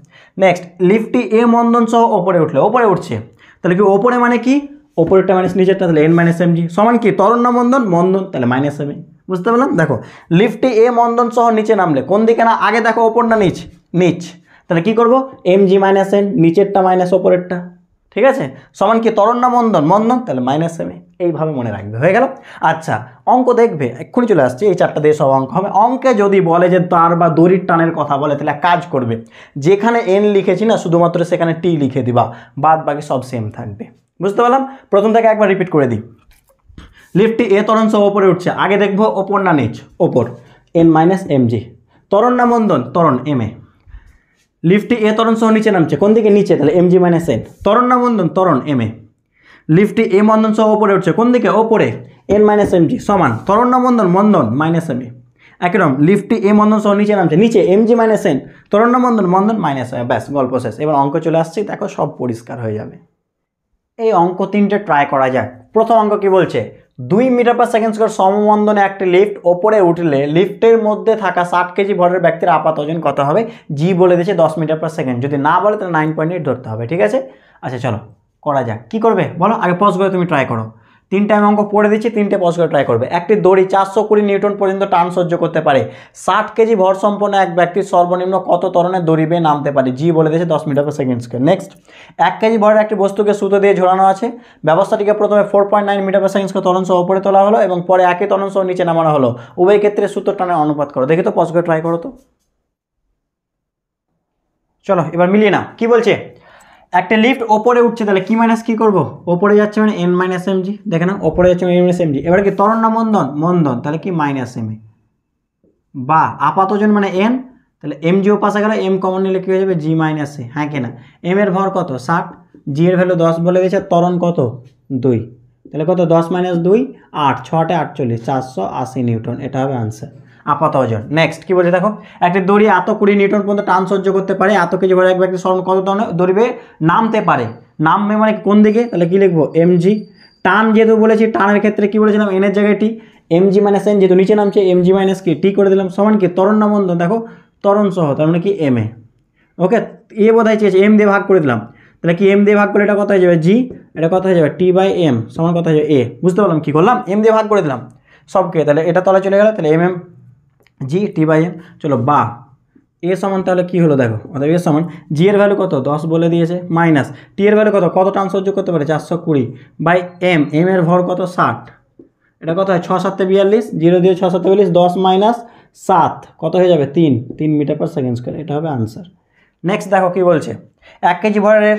নেক্সট লিফটি এ মন্দন সহ ওপরে উঠলে ওপরে উঠছে তাহলে কি ওপরে মানে কি ওপরেরটা মাইনাস নিচেরটা তাহলে এন মাইনাস এম জি সমান কি তরণ না মন্দন মন্দন তাহলে মাইনাস এম এ বুঝতে পারলাম দেখো লিফটি এ মন্দন সহ নিচে নামলে কোন দিকে না আগে দেখো ওপর না নিচ নিচ তাহলে কি করব এম জি মাইনাস এন নিচেরটা মাইনাস ওপরেরটা ঠিক আছে সমান কি তরণ না মন্দন মন্দন তাহলে মাইনাস এম এইভাবে মনে রাখবে হয়ে গেল আচ্ছা অঙ্ক দেখবে এক্ষুনি চলে আসছে এই চারটা দিয়ে সব অঙ্ক হবে অঙ্কে যদি বলে যে তার বা দড়ির টানের কথা বলে তাহলে কাজ করবে যেখানে এন লিখেছি না শুধুমাত্র সেখানে টি লিখে দিবা বাদ বাকি সব সেম থাকবে বুঝতে পারলাম প্রথম থেকে একবার রিপিট করে দিই লিফটটি এ তরণ সহ ওপরে উঠছে আগে দেখবো ওপর না নিচ ওপর এন মাইনাস এম জি তরণ না মন্দন তরণ এম এ লিফটটি এ তরণ সহ নিচে নামছে কোন দিকে নিচে তাহলে এম জি মাইনাস এন তরণ না মন্দন তরণ এম এ লিফটটি এ মন্দন সহ ওপরে উঠছে কোন দিকে ওপরে এন মাইনাস এম জি সমান তরণ না মন্দন মন্দন মাইনাস এম এ একরম লিফটটি এ মন্দন সহ নিচে নামছে নিচে এম জি মাইনাস এন তরণ্য মন্দন মন্দন মাইনাস ব্যাস গল্প শেষ এবার অঙ্ক চলে আসছে দেখো সব পরিষ্কার হয়ে যাবে এই অঙ্ক তিনটে ট্রাই করা যাক প্রথম অঙ্ক কি বলছে দুই মিটার পার সেকেন্ড স্কোয়ার সমবন্ধনে একটি লিফট ওপরে উঠলে লিফটের মধ্যে থাকা ষাট কেজি ভরের ব্যক্তির আপাত ওজন কত হবে জি বলে দিয়েছে দশ মিটার পার সেকেন্ড যদি না বলে তাহলে নাইন পয়েন্ট এইট ধরতে হবে ঠিক আছে আচ্ছা চলো করা যাক কী করবে বলো আগে পজ করে তুমি ট্রাই করো তিনটা আমি অঙ্ক পড়ে দিচ্ছি তিনটে পজ করে ট্রাই করবে একটি দড়ি চারশো কুড়ি নিউটন পর্যন্ত টান সহ্য করতে পারে ষাট কেজি ভর সম্পন্ন এক ব্যক্তির সর্বনিম্ন কত তরণের দড়ি বেয়ে নামতে পারে জি বলে দিয়েছে দশ metre per second square next এক কেজি ভরের একটি বস্তুকে সুতো দিয়ে ঝোলানো আছে ব্যবস্থাটিকে প্রথমে four point nine metre per second square তরণ সহ উপরে তোলা হলো এবং পরে একই তরণ সহ নিচে নামানো হলো উভয় ক্ষেত্রে সুতো টানের অনুপাত করো দেখি তো পজ করে ট্রাই করো তো চলো এবার মিলিয়ে না কী বলছে একটা লিফট ওপরে উঠছে তাহলে কি মাইনাস কি করবো ওপরে যাচ্ছে মানে এম মাইনাস এম জি দেখে না ওপরে যাচ্ছে মানে এম মাইনাস এম জি এবার কি তরণ না মন্দন মন্দন তাহলে কি মাইনাস এম এ বা আপাতজন মানে এন তাহলে এম জিও পাশে গেলে এম কমন নিলে কী হয়ে যাবে জি মাইনাস এ হ্যাঁ কিনা এম এর ভর কত ষাট জি এর ভ্যালু দশ বলে দিয়েছে তরণ কত দুই তাহলে কত দশ মাইনাস দুই আট ছটা আটচল্লিশ চারশো আশি নিউটন এটা হবে আনসার আপাত ওজন নেক্সট কি বলছে দেখো একটি দড়ি এত কুড়ি নিউটন পর্যন্ত টান সহ্য করতে পারে এত কেজি ভরে এক ব্যক্তি স্মরণ কত দড়িবে নামতে পারে নামবে মানে কোন দিকে তাহলে কী লিখবো এমজি টান যেহেতু বলেছি টানের ক্ষেত্রে কি বলেছিলাম এনের জায়গায় টি এমজি মাইনাস এন যেহেতু নিচে নামছে এমজি মাইনাস কে টি করে দিলাম সমান কি তরণ নামন্দন দেখো তরণ সহ তার মানে কি এম এ ওকে এ বোধহয় চেয়েছে এম দিয়ে ভাগ করে দিলাম তাহলে কি এম দিয়ে ভাগ করে এটা কথা হয়ে যাবে জি এটা কথা হয়ে যাবে টি বাই এম সমান কথা হয়ে যাবে এ বুঝতে পারলাম কী করলাম এম দিয়ে ভাগ করে দিলাম সবকে তাহলে এটা তলায় চলে গেল তাহলে M M G T by M চলো বা এ সমান তাহলে কী হলো দেখো অর্থাৎ এ সমান জি এর ভ্যালু কত দশ বলে দিয়েছে মাইনাস টি এর ভ্যালু কত কত টান সহ্য করতে পারে চারশো কুড়ি বাই এম এম এর ভর কত ষাট এটা কত হয় ছ সাতে বিয়াল্লিশ জিরো দিয়ে ছ সাতে বিয়াল্লিশ দশ মাইনাস সাত কত হয়ে যাবে তিন তিন মিটার পার সেকেন্ড স্কোয়ার এটা হবে আনসার নেক্সট দেখো কি বলছে এক কেজি ভরের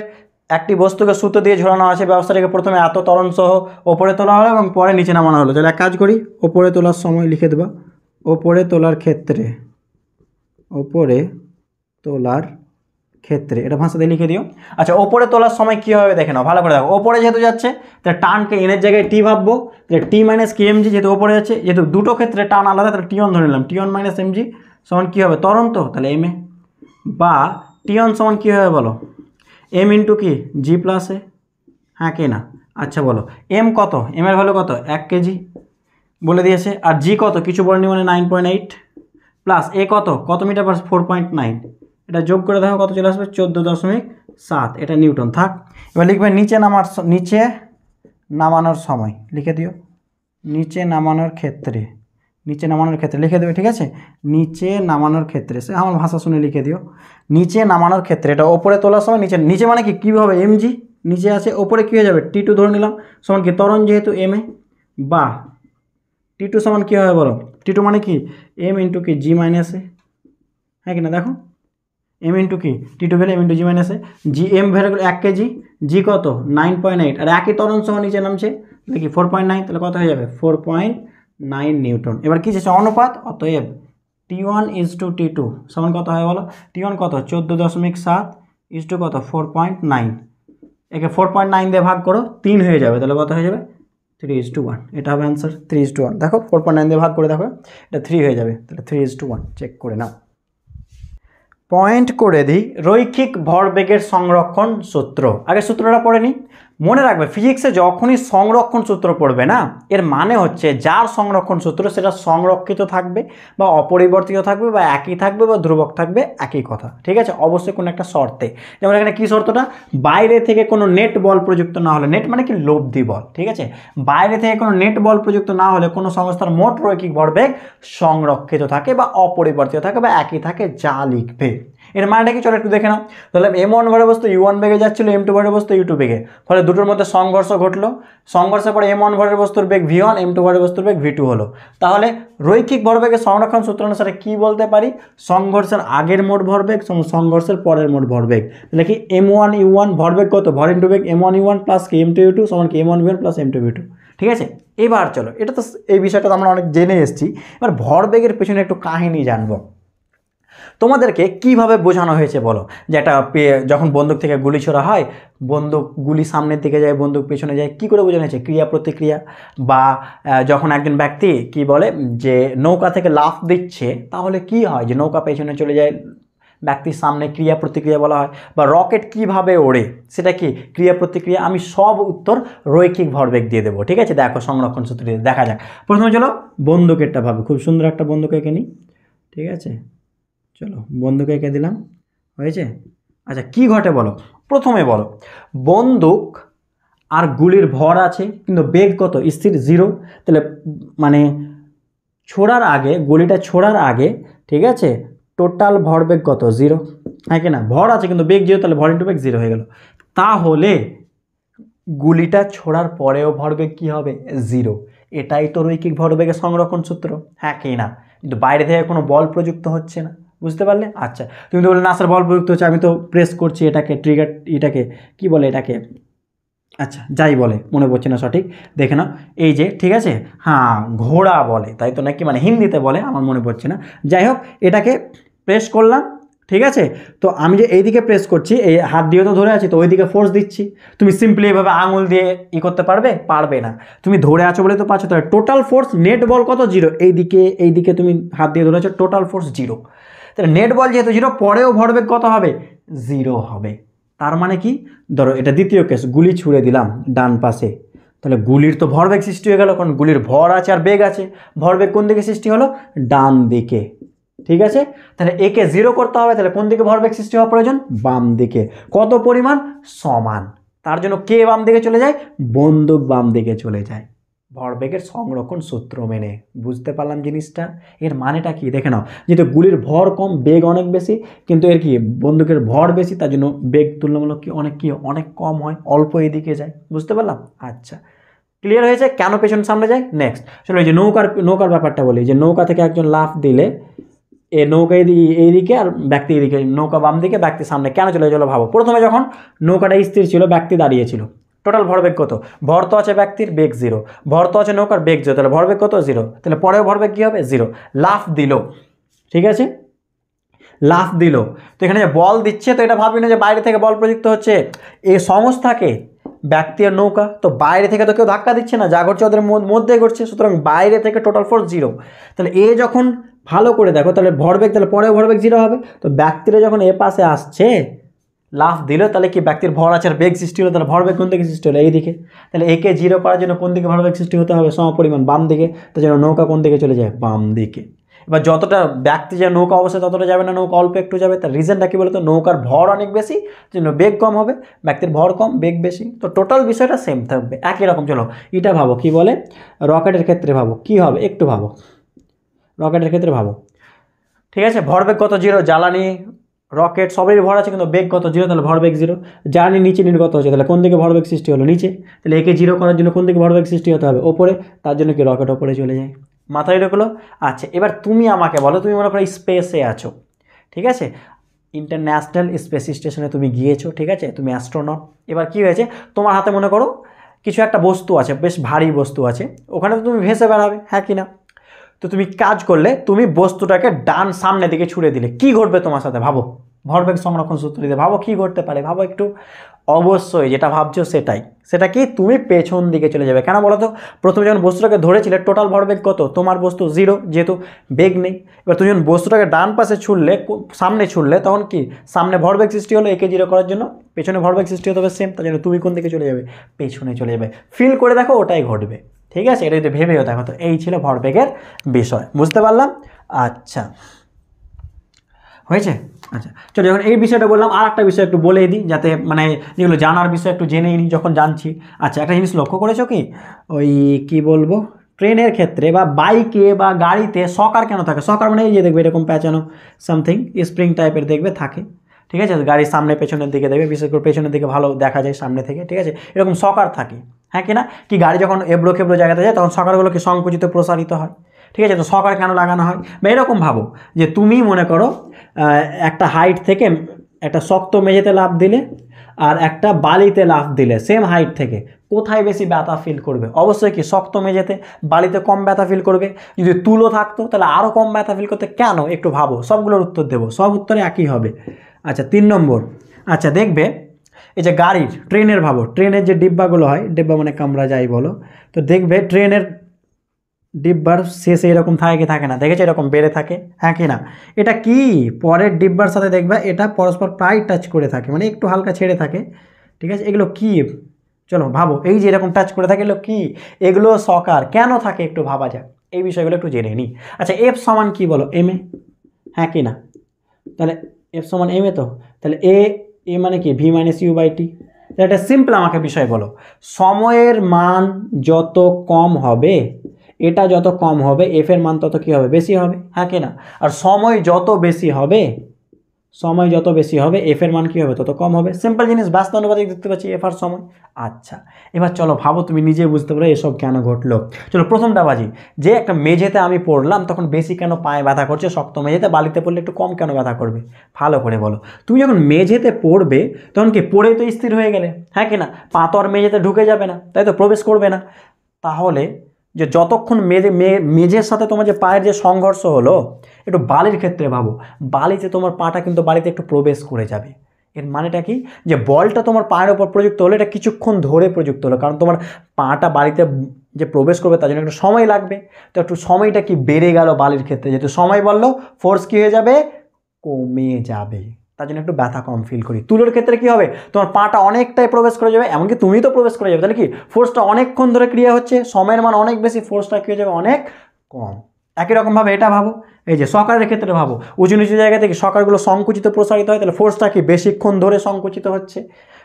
একটি বস্তুকে সুতো দিয়ে ঝোলানো আছে ব্যবস্থাটিকে প্রথমে এত তরণ সহ ওপরে তোলা হলো এবং পরে নিচে নামানো হলো তাহলে এক কাজ করি ওপরে তোলার সময় লিখে দেবা ওপরে তোলার ক্ষেত্রে ওপরে তোলার ক্ষেত্রে এটা ভাষাতে লিখে দিও আচ্ছা ওপরে তোলার সময় কী হবে দেখে নাও ভালো করে দেখো ওপরে যেহেতু যাচ্ছে তাহলে টানকে এনের জায়গায় টি ভাববো তাহলে টি মাইনাস কে এমজি যেহেতু ওপরে যাচ্ছে যেহেতু দুটো ক্ষেত্রে টান আলাদা তাহলে টিয়ন ধরে নিলাম টিয়ন মাইনাস এমজি সমান কী হবে তরন্ত তো তাহলে এম এ বা টিয়ন সমান কী হবে বলো এম ইন্টু কি জি প্লাসে হ্যাঁ কে না আচ্ছা বলো এম কত এম এর ভ্যালু কত এক কেজি বলে দিয়েছে আর জি কত কিছু বলেনি মানে নাইন পয়েন্ট এইট প্লাস এ কত কত metre per four point nine এটা যোগ করে দেখো কত চলে আসবে চোদ্দো দশমিক সাত এটা নিউটন থাক এবার লিখবে নিচে নামার নিচে নামানোর সময় লিখে দিও নিচে নামানোর ক্ষেত্রে নিচে নামানোর ক্ষেত্রে লিখে দেবে ঠিক আছে নিচে নামানোর ক্ষেত্রে সে আমার ভাষা শুনে লিখে দিও নিচে নামানোর ক্ষেত্রে এটা ওপরে তোলার সময় নিচে নিচে মানে কি কীভাবে জি নিচে আছে ওপরে কী হয়ে যাবে টি টু ধরে নিলাম সমান কি তরণ যেহেতু এম এ বা টি টু সমান কী হবে বলো টি টু মানে কি এম ইন্টু কি জি মাইনাসে হ্যাঁ কি না দেখো এম ইন্টু কি T two value M into G minus A G M value এক কেজি জি কত নাইন পয়েন্ট এইট আর একই তরণ সহ নিচে নামছে দেখি ফোর পয়েন্ট নাইন তাহলে কত হয়ে যাবে ফোর পয়েন্ট নাইন নিউটন এবার কী চাইছে অনুপাত অতএব T one is two T two সমান কত হয় বলো টি ওয়ান কত চোদ্দো দশমিক সাত ইজ টু কত ফোর পয়েন্ট নাইন একে ফোর পয়েন্ট নাইন দিয়ে ভাগ করো তিন হয়ে যাবে তাহলে কত হয়ে যাবে থ্রি ইজ টু ওয়ান এটা হবে answer three is two one দেখো ফোর পয়েন্ট নাইন দিয়ে ভাগ করে দেখো এটা থ্রি হয়ে যাবে তাহলে three is two one check করে নাও পয়েন্ট করে দিই রৈখিক ভরবেগের সংরক্ষণ সূত্র আগে সূত্রটা পড়ে নিই মনে রাখবে ফিজিক্সে যখনই সংরক্ষণ সূত্র পড়বে না এর মানে হচ্ছে যার সংরক্ষণ সূত্র সেটা সংরক্ষিত থাকবে বা অপরিবর্তিত থাকবে বা একই থাকবে বা ধ্রুবক থাকবে একই কথা ঠিক আছে অবশ্যই কোনো একটা শর্তে যেমন এখানে কী শর্তটা বাইরে থেকে কোনো নেট বল প্রযুক্ত না হলে নেট মানে কি লব্ধি বল ঠিক আছে বাইরে থেকে কোনো নেট বল প্রযুক্ত না হলে কোনো সংস্থার মোট রৈখিক ভরবেগ সংরক্ষিত থাকে বা অপরিবর্তিত থাকে বা একই থাকে যা লিখবে এর মানেটা কি চলো একটু দেখে নাও তাহলে এম ওয়ান ভরে বস্তু ইউ ওয়ান বেগে যাচ্ছিলো এম টু ভরে বস্তু ইউ টু বেগে ফলে দুটোর মধ্যে সংঘর্ষ ঘটলো সংঘর্ষের পরে এম ওয়ান ভরের বস্তুর বেগ ভি ওয়ান এম টু ভরের বস্তুর বেগ ভি টু হলো তাহলে রৈখিক ভরবেগের সংরক্ষণ সূত্র অনুসারে কী বলতে পারি সংঘর্ষের আগের মোট ভরবেগ সংঘর্ষের পরের মোট ভরবেগ তাহলে কি এম ওয়ান ইউ ওয়ান ভরবেগ কত ভর টু বেগ M one U one plus কি এম টু ইউ টু সমান কি M one V one plus M two V two ঠিক আছে এবার চলো এটা তো এই বিষয়টা তো আমরা অনেক জেনে এসেছি এবার ভরবেগের পেছনে একটু কাহিনী জানবো তোমাদেরকে কিভাবে বোঝানো হয়েছে বলো যে একটা যখন বন্দুক থেকে গুলি ছোড়া হয় বন্দুক গুলি সামনের দিকে যায় বন্দুক পেছনে যায় কি করে বোঝানো হয়েছে ক্রিয়া প্রতিক্রিয়া বা যখন একজন ব্যক্তি কি বলে যে নৌকা থেকে লাফ দিচ্ছে তাহলে কি হয় যে নৌকা পেছনে চলে যায় ব্যক্তির সামনে ক্রিয়া প্রতিক্রিয়া বলা হয় বা রকেট কিভাবে ওড়ে সেটা কি ক্রিয়া প্রতিক্রিয়া আমি সব উত্তর রৈখিক ভরবেগ দিয়ে দেবো ঠিক আছে দেখো সংরক্ষণ সূত্রে দেখা যাক প্রথমে চলো বন্দুকেরটা ভাবে খুব সুন্দর একটা বন্দুকে এঁকে নিই ঠিক আছে চলো বন্দুক এঁকে দিলাম হয়েছে আচ্ছা কি ঘটে বলো প্রথমে বলো বন্দুক আর গুলির ভর আছে কিন্তু বেগ কত স্থির জিরো তাহলে মানে ছোড়ার আগে গুলিটা ছোড়ার আগে ঠিক আছে টোটাল ভরবেগ কত জিরো হ্যাঁ কি না ভর আছে কিন্তু বেগ জিরো তাহলে ভর ইন্টু বেগ জিরো হয়ে গেল তাহলে গুলিটা ছোড়ার পরেও ভরবেগ কি হবে জিরো এটাই তো রৈখিক ভরবেগের সংরক্ষণ সূত্র হ্যাঁ কি না কিন্তু বাইরে থেকে কোনো বল প্রযুক্ত হচ্ছে না বুঝতে পারলে আচ্ছা তুমি তো বললে না স্যার বল প্রযুক্ত হচ্ছে আমি তো প্রেস করছি এটাকে ট্রিগার এটাকে কি বলে এটাকে আচ্ছা যাই বলে মনে পড়ছে না সঠিক দেখে নাও এই যে ঠিক আছে হ্যাঁ ঘোড়া বলে তাই তো নাকি মানে হিন্দিতে বলে আমার মনে পড়ছে না যাই হোক এটাকে প্রেস করলাম ঠিক আছে তো আমি যে এইদিকে প্রেস করছি এই হাত দিয়ে তো ধরে আছি তো ওইদিকে ফোর্স দিচ্ছি তুমি সিম্পলি এভাবে আঙুল দিয়ে ই করতে পারবে পারবে না তুমি ধরে আছো বলে তো পাচ্ছ তাহলে টোটাল ফোর্স নেট বল কত জিরো এইদিকে এইদিকে তুমি হাত দিয়ে ধরে আছো টোটাল ফোর্স জিরো তাহলে নেট বল যেহেতু জিরো পরেও ভরবেগ কত হবে জিরো হবে তার মানে কি ধরো এটা দ্বিতীয় কেস গুলি ছুঁড়ে দিলাম ডান পাশে তাহলে গুলির তো ভরবেগ সৃষ্টি হয়ে গেল কারণ গুলির ভর আছে আর বেগ আছে ভরবেগ কোন দিকে সৃষ্টি হলো ডান দিকে ঠিক আছে তাহলে একে জিরো করতে হবে তাহলে কোন দিকে ভরবেগ সৃষ্টি হওয়া প্রয়োজন বাম দিকে কত পরিমাণ সমান তার জন্য কে বাম দিকে চলে যায় বন্দুক বাম দিকে চলে যায় ভরবেগের সংরক্ষণ সূত্র মেনে বুঝতে পারলাম জিনিসটা এর মানেটা কি দেখে নাও যেহেতু গুলির ভর কম বেগ অনেক বেশি কিন্তু এর কি বন্দুকের ভর বেশি তার জন্য বেগ তুলনামূলক কি অনেক কি অনেক কম হয় অল্প এদিকে যায় বুঝতে পারলাম আচ্ছা ক্লিয়ার হয়েছে কেন পেছন সামনে যায় নেক্সট চলো এই যে নৌকার নৌকার ব্যাপারটা বলি যে নৌকা থেকে একজন লাফ দিলে এ নৌকা এই দিকে আর ব্যক্তি এদিকে নৌকা বাম দিকে ব্যক্তি সামনে কেন চলে চলো ভাবো প্রথমে যখন নৌকাটা স্থির ছিল ব্যক্তি দাঁড়িয়েছিল টোটাল ভরবেগ কত ভর তো আছে ব্যক্তির বেগ জিরো ভর তো আছে নৌকার বেগ জিরো তাহলে ভরবেগ কত জিরো তাহলে পরেও ভরবেগ কী হবে জিরো লাফ দিল ঠিক আছে লাফ দিল তো এখানে যে বল দিচ্ছে তো এটা ভাবি না যে বাইরে থেকে বল প্রযুক্ত হচ্ছে এই সংস্থাকে ব্যক্তি আর নৌকা তো বাইরে থেকে তো কেউ ধাক্কা দিচ্ছে না যা ঘটছে ওদের মধ্যে ঘটছে সুতরাং বাইরে থেকে টোটাল ফোর জিরো তাহলে এ যখন ভালো করে দেখো তাহলে ভরবেগ তাহলে পরেও ভরবেগ জিরো হবে তো ব্যক্তিরা যখন এ পাশে আসছে লাফ দিল তাহলে কি ব্যক্তির ভর আছে আর বেগ সৃষ্টি হলো তাহলে ভরবেগ কোন দিকে সৃষ্টি হলো এই দিকে তাহলে একে জিরো করার জন্য কোন দিকে ভরবেগ সৃষ্টি হতে হবে সমপরিমাণ বাম দিকে তো যেন নৌকা কোন দিকে চলে যায় বাম দিকে এবার যতটা ব্যক্তি যে নৌকা অবশ্যই ততটা যাবে না নৌকা অল্প একটু যাবে তার রিজনটা কী বলতো নৌকার ভর অনেক বেশি জন্য বেগ কম হবে ব্যক্তির ভর কম বেগ বেশি তো টোটাল বিষয়টা সেম থাকবে একই রকম চলো এটা ভাবো কি বলে রকেটের ক্ষেত্রে ভাবো কি হবে একটু ভাবো রকেটের ক্ষেত্রে ভাবো ঠিক আছে ভরবেগ কত জিরো জ্বালানি রকেট সবের ভর আছে কিন্তু বেগ কত জিরো তাহলে ভরবেগ জিরো জার্নি নিচে নির্গত হচ্ছে তাহলে কোন দিকে ভরবেগ সৃষ্টি হলো নিচে তাহলে একে জিরো করার জন্য কোন দিকে ভরবেগ সৃষ্টি হতে হবে ওপরে তার জন্য কি রকেট ওপরে চলে যায় মাথায় ঢুকলো আচ্ছা এবার তুমি আমাকে বলো তুমি মনে করো স্পেসে আছো ঠিক আছে ইন্টারন্যাশনাল স্পেস স্টেশনে তুমি গিয়েছো ঠিক আছে তুমি অ্যাস্ট্রোনট এবার কি হয়েছে তোমার হাতে মনে করো কিছু একটা বস্তু আছে বেশ ভারী বস্তু আছে ওখানে তো তুমি ভেসে বেড়াবে হ্যাঁ কি না তো তুমি কাজ করলে তুমি বস্তুটাকে ডান সামনে দিকে ছুড়ে দিলে কি ঘটবে তোমার সাথে ভাবো ভরবেগ সংরক্ষণ সূত্র দিতে ভাবো কি ঘটতে পারে ভাবো একটু অবশ্যই যেটা ভাবছো সেটাই সেটা কি তুমি পেছন দিকে চলে যাবে কেন বলো তো প্রথমে যখন বস্তুটাকে ধরেছিলে টোটাল ভরবেগ কত তোমার বস্তু জিরো যেহেতু বেগ নেই এবার তুমি যখন বস্তুটাকে ডান পাশে ছুড়লে সামনে ছুড়লে তখন কি সামনে ভরবেগ সৃষ্টি হলো একে জিরো করার জন্য পেছনে ভরবেগ সৃষ্টি হতে হবে সেম তার জন্য তুমি কোন দিকে চলে যাবে পেছনে চলে যাবে ফিল করে দেখো ওটাই ঘটবে ঠিক আছে এটা যদি ভেবেও দেখো তো এই ছিল ভরবেগের বিষয় বুঝতে পারলাম আচ্ছা হয়েছে আচ্ছা চলো যখন এই বিষয়টা বললাম আর একটা বিষয় একটু বলে দিই যাতে মানে যেগুলো জানার বিষয় একটু জেনেই নিই যখন জানছি আচ্ছা একটা জিনিস লক্ষ্য করেছো কি ওই কি বলবো ট্রেনের ক্ষেত্রে বা বাইকে বা গাড়িতে সকার কেন থাকে সকার মানে এই যে দেখবে এরকম প্যাচানো সামথিং স্প্রিং টাইপের দেখবে থাকে ঠিক আছে গাড়ির সামনে পেছনের দিকে দেবে বিশেষ করে পেছনের দিকে ভালো দেখা যায় সামনে থেকে ঠিক আছে এরকম সকার থাকে হ্যাঁ কিনা কি গাড়ি যখন এবড়ো খেবড়ো জায়গাতে যায় তখন সকারগুলোকে সংকুচিত প্রসারিত হয় ঠিক আছে তো সকার কেন লাগানো হয় বা এরকম ভাবো যে তুমি মনে করো একটা হাইট থেকে একটা শক্ত মেঝেতে লাভ দিলে আর একটা বালিতে লাফ দিলে সেম হাইট থেকে কোথায় বেশি ব্যথা ফিল করবে অবশ্যই কি শক্ত মেঝেতে বালিতে কম ব্যথা ফিল করবে যদি তুলো থাকতো তাহলে আরও কম ব্যথা ফিল করতে কেন একটু ভাবো সবগুলোর উত্তর দেবো সব উত্তরে একই হবে আচ্ছা তিন নম্বর আচ্ছা দেখবে এই যে গাড়ির ট্রেনের ভাবো ট্রেনের যে ডিব্বাগুলো হয় ডিব্বা মানে কামরা যাই বলো তো দেখবে ট্রেনের ডিব্বার শেষে এরকম থাকে কি থাকে না দেখেছে এরকম বেড়ে থাকে হ্যাঁ কি না এটা কি পরের ডিব্বার সাথে দেখবে এটা পরস্পর প্রায় টাচ করে থাকে মানে একটু হালকা ছেড়ে থাকে ঠিক আছে এগুলো কি চলো ভাবো এই যে এরকম টাচ করে থাকে এগুলো কি এগুলো সকার কেন থাকে একটু ভাবা যাক এই বিষয়গুলো একটু জেনে নিই আচ্ছা এফ সমান কি বলো এম এ হ্যাঁ কি না তাহলে এফ সমান এম এ তো তাহলে এ এ মানে কি V minus U by T তাহলে এটা সিম্পল আমাকে বিষয় বলো সময়ের মান যত কম হবে এটা যত কম হবে এফ এর মান তত কি হবে বেশি হবে হ্যাঁ কি না আর সময় যত বেশি হবে সময় যত বেশি হবে এফের মান কী হবে তত কম হবে সিম্পল জিনিস বাস্তব অনুপাতিক দেখতে পাচ্ছি এফার সময় আচ্ছা এবার চলো ভাবো তুমি নিজে বুঝতে পারো এসব কেন ঘটলো চলো প্রথমটা বাজি যে একটা মেঝেতে আমি পড়লাম তখন বেশি কেন পায়ে ব্যথা করছে শক্ত মেঝেতে বালিতে পড়লে একটু কম কেন ব্যথা করবে ভালো করে বলো তুমি যখন মেঝেতে পড়বে তখন কি পড়ে তো স্থির হয়ে গেলে হ্যাঁ কি না পা মেঝেতে ঢুকে যাবে না তাই তো প্রবেশ করবে না তাহলে যে যতক্ষণ মেজে মেজের সাথে তোমার যে পায়ের যে সংঘর্ষ হলো একটু বালির ক্ষেত্রে ভাবো বালিতে তোমার পাটা কিন্তু বালিতে একটু প্রবেশ করে যাবে এর মানেটা কি যে বলটা তোমার পায়ের ওপর প্রযুক্ত হলো এটা কিছুক্ষণ ধরে প্রযুক্ত হলো কারণ তোমার পাটা বাড়িতে যে প্রবেশ করবে তার জন্য একটু সময় লাগবে তো একটু সময়টা কি বেড়ে গেল বালির ক্ষেত্রে যেহেতু সময় বললো ফোর্স কী হয়ে যাবে কমে যাবে তার জন্য একটু ব্যথা কম ফিল করি তুলোর ক্ষেত্রে কি হবে তোমার পাটা অনেকটাই প্রবেশ করে যাবে এমনকি তুমি তো প্রবেশ করে যাবে তাহলে কি ফোর্সটা অনেকক্ষণ ধরে ক্রিয়া হচ্ছে সময়ের মান অনেক বেশি ফোর্সটা কী হয়ে যাবে অনেক কম একই রকমভাবে এটা ভাবো এই যে সকারের ক্ষেত্রে ভাবো উঁচু নিচু জায়গা থেকে সকারগুলো সংকুচিত প্রসারিত হয় তাহলে ফোর্সটা কি বেশিক্ষণ ধরে সংকুচিত হচ্ছে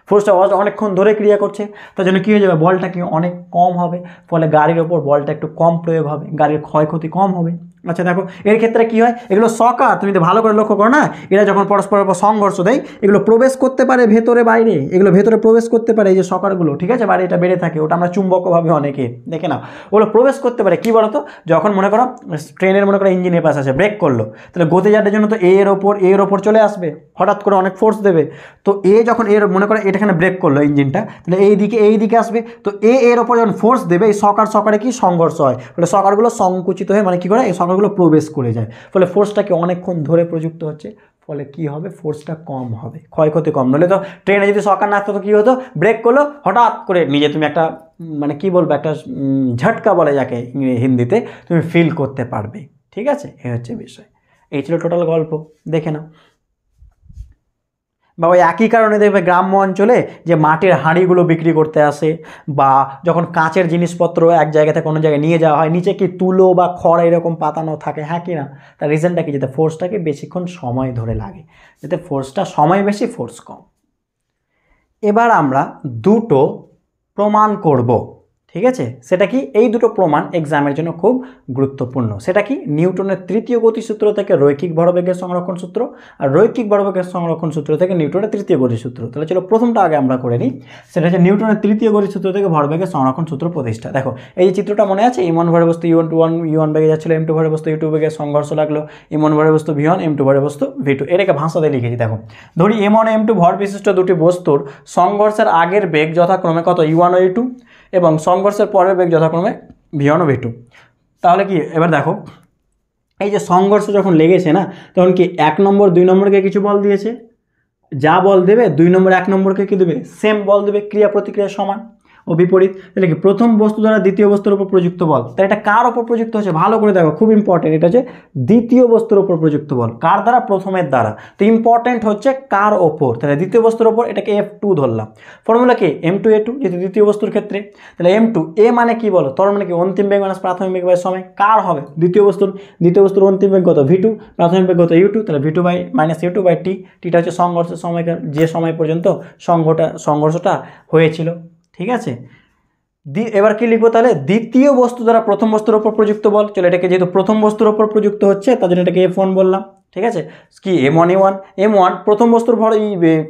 ফোর্সটা অনেকক্ষণ ধরে ক্রিয়া করছে তার জন্য কী হয়ে যাবে বলটা কি অনেক কম হবে ফলে গাড়ির ওপর বলটা একটু কম প্রয়োগ হবে গাড়ির ক্ষয়ক্ষতি কম হবে আচ্ছা দেখো এর ক্ষেত্রে কি হয় এগুলো সকার তুমি তো ভালো করে লক্ষ্য করো না এরা যখন পরস্পরের সংঘর্ষ দেয় এগুলো প্রবেশ করতে পারে ভেতরে বাইরে এগুলো ভেতরে প্রবেশ করতে পারে এই যে সকারগুলো ঠিক আছে বাইরে এটা বেড়ে থাকে ওটা আমরা চুম্বকভাবে অনেকে দেখে নাও ওগুলো প্রবেশ করতে পারে কী বলতো যখন মনে করো ট্রেনের মনে করো ইঞ্জিনের পাশ আছে ব্রেক করলো তাহলে গতি যাওয়ার জন্য তো এর ওপর এর ওপর চলে আসবে হঠাৎ করে অনেক ফোর্স দেবে তো এ যখন এর মনে করো এটাখানে ব্রেক করলো ইঞ্জিনটা তাহলে এই দিকে এই দিকে আসবে তো এ এর ওপর যখন ফোর্স দেবে এই সকার সকারে কি সংঘর্ষ হয় তাহলে সকারগুলো সংকুচিত হয়ে মানে কী করে এই সংখ্যাগুলো প্রবেশ করে যায় ফলে ফোর্সটাকে অনেকক্ষণ ধরে প্রযুক্ত হচ্ছে ফলে কি হবে ফোর্সটা কম হবে ক্ষয়ক্ষতি কম নলে তো ট্রেনে যদি সকাল না আসতো কী হতো ব্রেক করলো হঠাৎ করে নিজে তুমি একটা মানে কি বলবো একটা ঝটকা বলে যাকে হিন্দিতে তুমি ফিল করতে পারবে ঠিক আছে এ হচ্ছে বিষয় এই ছিল টোটাল গল্প দেখে নাও বা ওই একই কারণে দেখবে গ্রাম্য অঞ্চলে যে মাটির হাঁড়িগুলো বিক্রি করতে আসে বা যখন কাঁচের জিনিসপত্র এক জায়গা থেকে কোনো জায়গায় নিয়ে যাওয়া হয় নিচে কি তুলো বা খড় এরকম পাতানো থাকে হ্যাঁ কি না তার রিজনটা কি যাতে ফোর্সটাকে বেশিক্ষণ সময় ধরে লাগে যাতে ফোর্সটা সময় বেশি ফোর্স কম এবার আমরা দুটো প্রমাণ করব ঠিক আছে সেটা কি এই দুটো প্রমাণ এক্সামের জন্য খুব গুরুত্বপূর্ণ সেটা কি নিউটনের তৃতীয় গতিসূত্র থেকে রৈখিক ভরবেগের সংরক্ষণ সূত্র আর রৈখিক ভরবেগের সংরক্ষণ সূত্র থেকে নিউটনের তৃতীয় গতিসূত্র তাহলে চলো প্রথমটা আগে আমরা করে নিই সেটা হচ্ছে নিউটনের তৃতীয় গতিসূত্র থেকে ভরবেগের সংরক্ষণ সূত্র প্রতিষ্ঠা দেখো এই যে চিত্রটা মনে আছে ইমন e ভরে বস্তু ইউন টু ওয়ান ইউন বেগে যাচ্ছিলো এম টু ভরে বস্তু ইউ e টু বেগে সংঘর্ষ লাগলো ইমন e ভরে বস্তু ভি এম টু ভরে বস্তু ভি টু এটাকে ভাষাতে লিখেছি দেখো ধরি এম ওয়ান এম টু ভর বিশিষ্ট দুটি বস্তুর সংঘর্ষের আগের বেগ যথাক্রমে কত ইউ ওয়ান ও ইউ টু এবং সংঘর্ষের পরের বেগ যথাক্রমে ভি ওয়ান ও ভি টু তাহলে কি এবার দেখো এই যে সংঘর্ষ যখন লেগেছে না তখন কি এক নম্বর দুই নম্বরকে কিছু বল দিয়েছে যা বল দেবে দুই নম্বর এক নম্বরকে কী দেবে সেম বল দেবে ক্রিয়া প্রতিক্রিয়া সমান ও বিপরীত তাহলে কি প্রথম বস্তু দ্বারা দ্বিতীয় বস্তুর উপর প্রযুক্ত বল তাহলে এটা কার ওপর প্রযুক্ত হচ্ছে ভালো করে দেখো খুব ইম্পর্টেন্ট এটা হচ্ছে দ্বিতীয় বস্তুর ওপর প্রযুক্ত বল কার দ্বারা প্রথমের দ্বারা তো ইম্পর্টেন্ট হচ্ছে কার ওপর তাহলে দ্বিতীয় বস্তুর ওপর এটাকে এফ টু ধরলাম ফর্মুলা কি এম টু এ টু যেহেতু দ্বিতীয় বস্তুর ক্ষেত্রে তাহলে এম টু এ মানে কি বলো তর মানে কি অন্তিম বেগ মাইনাস প্রাথমিক বেগ বাই সময় কার হবে দ্বিতীয় বস্তুর দ্বিতীয় বস্তুর অন্তিম বেগ কত ভি টু প্রাথমিক বেগ কত ইউ টু তাহলে V two by minus U two by T টিটা হচ্ছে সংঘর্ষের সময়কার যে সময় পর্যন্ত সংঘটা সংঘর্ষটা হয়েছিল ঠিক আছে এবার কি লিখবো তাহলে দ্বিতীয় বস্তু দ্বারা প্রথম বস্তুর ওপর প্রযুক্ত বল চলো এটাকে যেহেতু প্রথম বস্তুর ওপর প্রযুক্ত হচ্ছে তার জন্য এটাকে এফ বললাম ঠিক আছে কি M one A one M one প্রথম বস্তুর ভর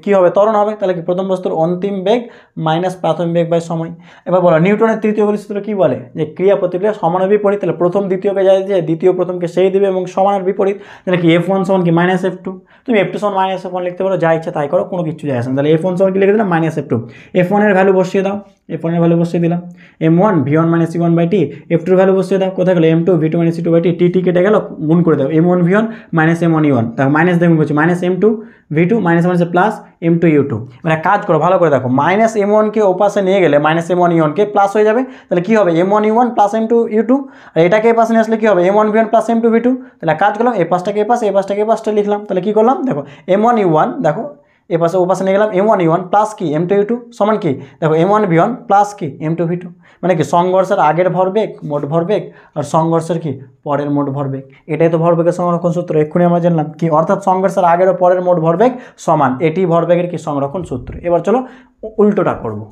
কী হবে ত্বরণ হবে তাহলে কি প্রথম বস্তুর অন্তিম বেগ মাইনাস প্রাথমিক বেগ বাই সময় এবার বলো নিউটনের তৃতীয় বলি সূত্র কী বলে যে ক্রিয়া প্রতিক্রিয়া সমানের বিপরীত তাহলে প্রথম দ্বিতীয়কে যাই দিয়ে দ্বিতীয় প্রথমকে সেই দেবে এবং সমানের বিপরীত তাহলে কি এফ ওয়ান সমান কি মাইনাস এফ টু তুমি এফ টু সমান মাইনাস এফ ওয়ান লিখতে পারো যা ইচ্ছা তাই করো কোনো কিছু যায় আসে তাহলে এফ ওয়ান সমান কি লিখে দিলাম মাইনাস এফ টু এফ ওয়ানের ভ্যালু বসিয়ে দাও এফ ওয়ানের ভ্যালু বসিয়ে দিলাম M one V one minus E one by T F টুর ভ্যালু বসিয়ে দাও কোথায় গেলো M two V two minus C two by T T T কেটে গেল গুণ করে দাও M one V one minus m1 - m1 - m2 v2 - 1 से प्लस m2 u2 মানে কাট করো ভালো করে দেখো - m1 কে ওপাশে নিয়ে গেলে - m1 u1 কে প্লাস হয়ে যাবে তাহলে কি হবে m1 u1 + m2 u2 আর এটা কে পাশে আসলে কি হবে m1 v1 + m2 v2 তাহলে কাট করলাম এই পাশটা কে পাশে এই পাশটা কে পাশে লিখলাম তাহলে কি করলাম দেখো m1 u1 দেখো এ পাশে ও পাশে নিয়ে গেলাম এম ওয়ান ওয়ান প্লাস কি এম টু ইউ টু সমান কি দেখো M one V one plus কি এম টু ভি টু মানে কি সংঘর্ষের আগের ভরবেগ মোট ভরবেগ আর সংঘর্ষের কি পরের মোট ভরবেগ এটাই তো ভরবেগের সংরক্ষণ সূত্র এক্ষুনি আমরা জানলাম কি অর্থাৎ সংঘর্ষের আগের ও পরের মোট ভরবেগ সমান এটি ভরবেগের কি সংরক্ষণ সূত্র এবার চলো উল্টোটা করবো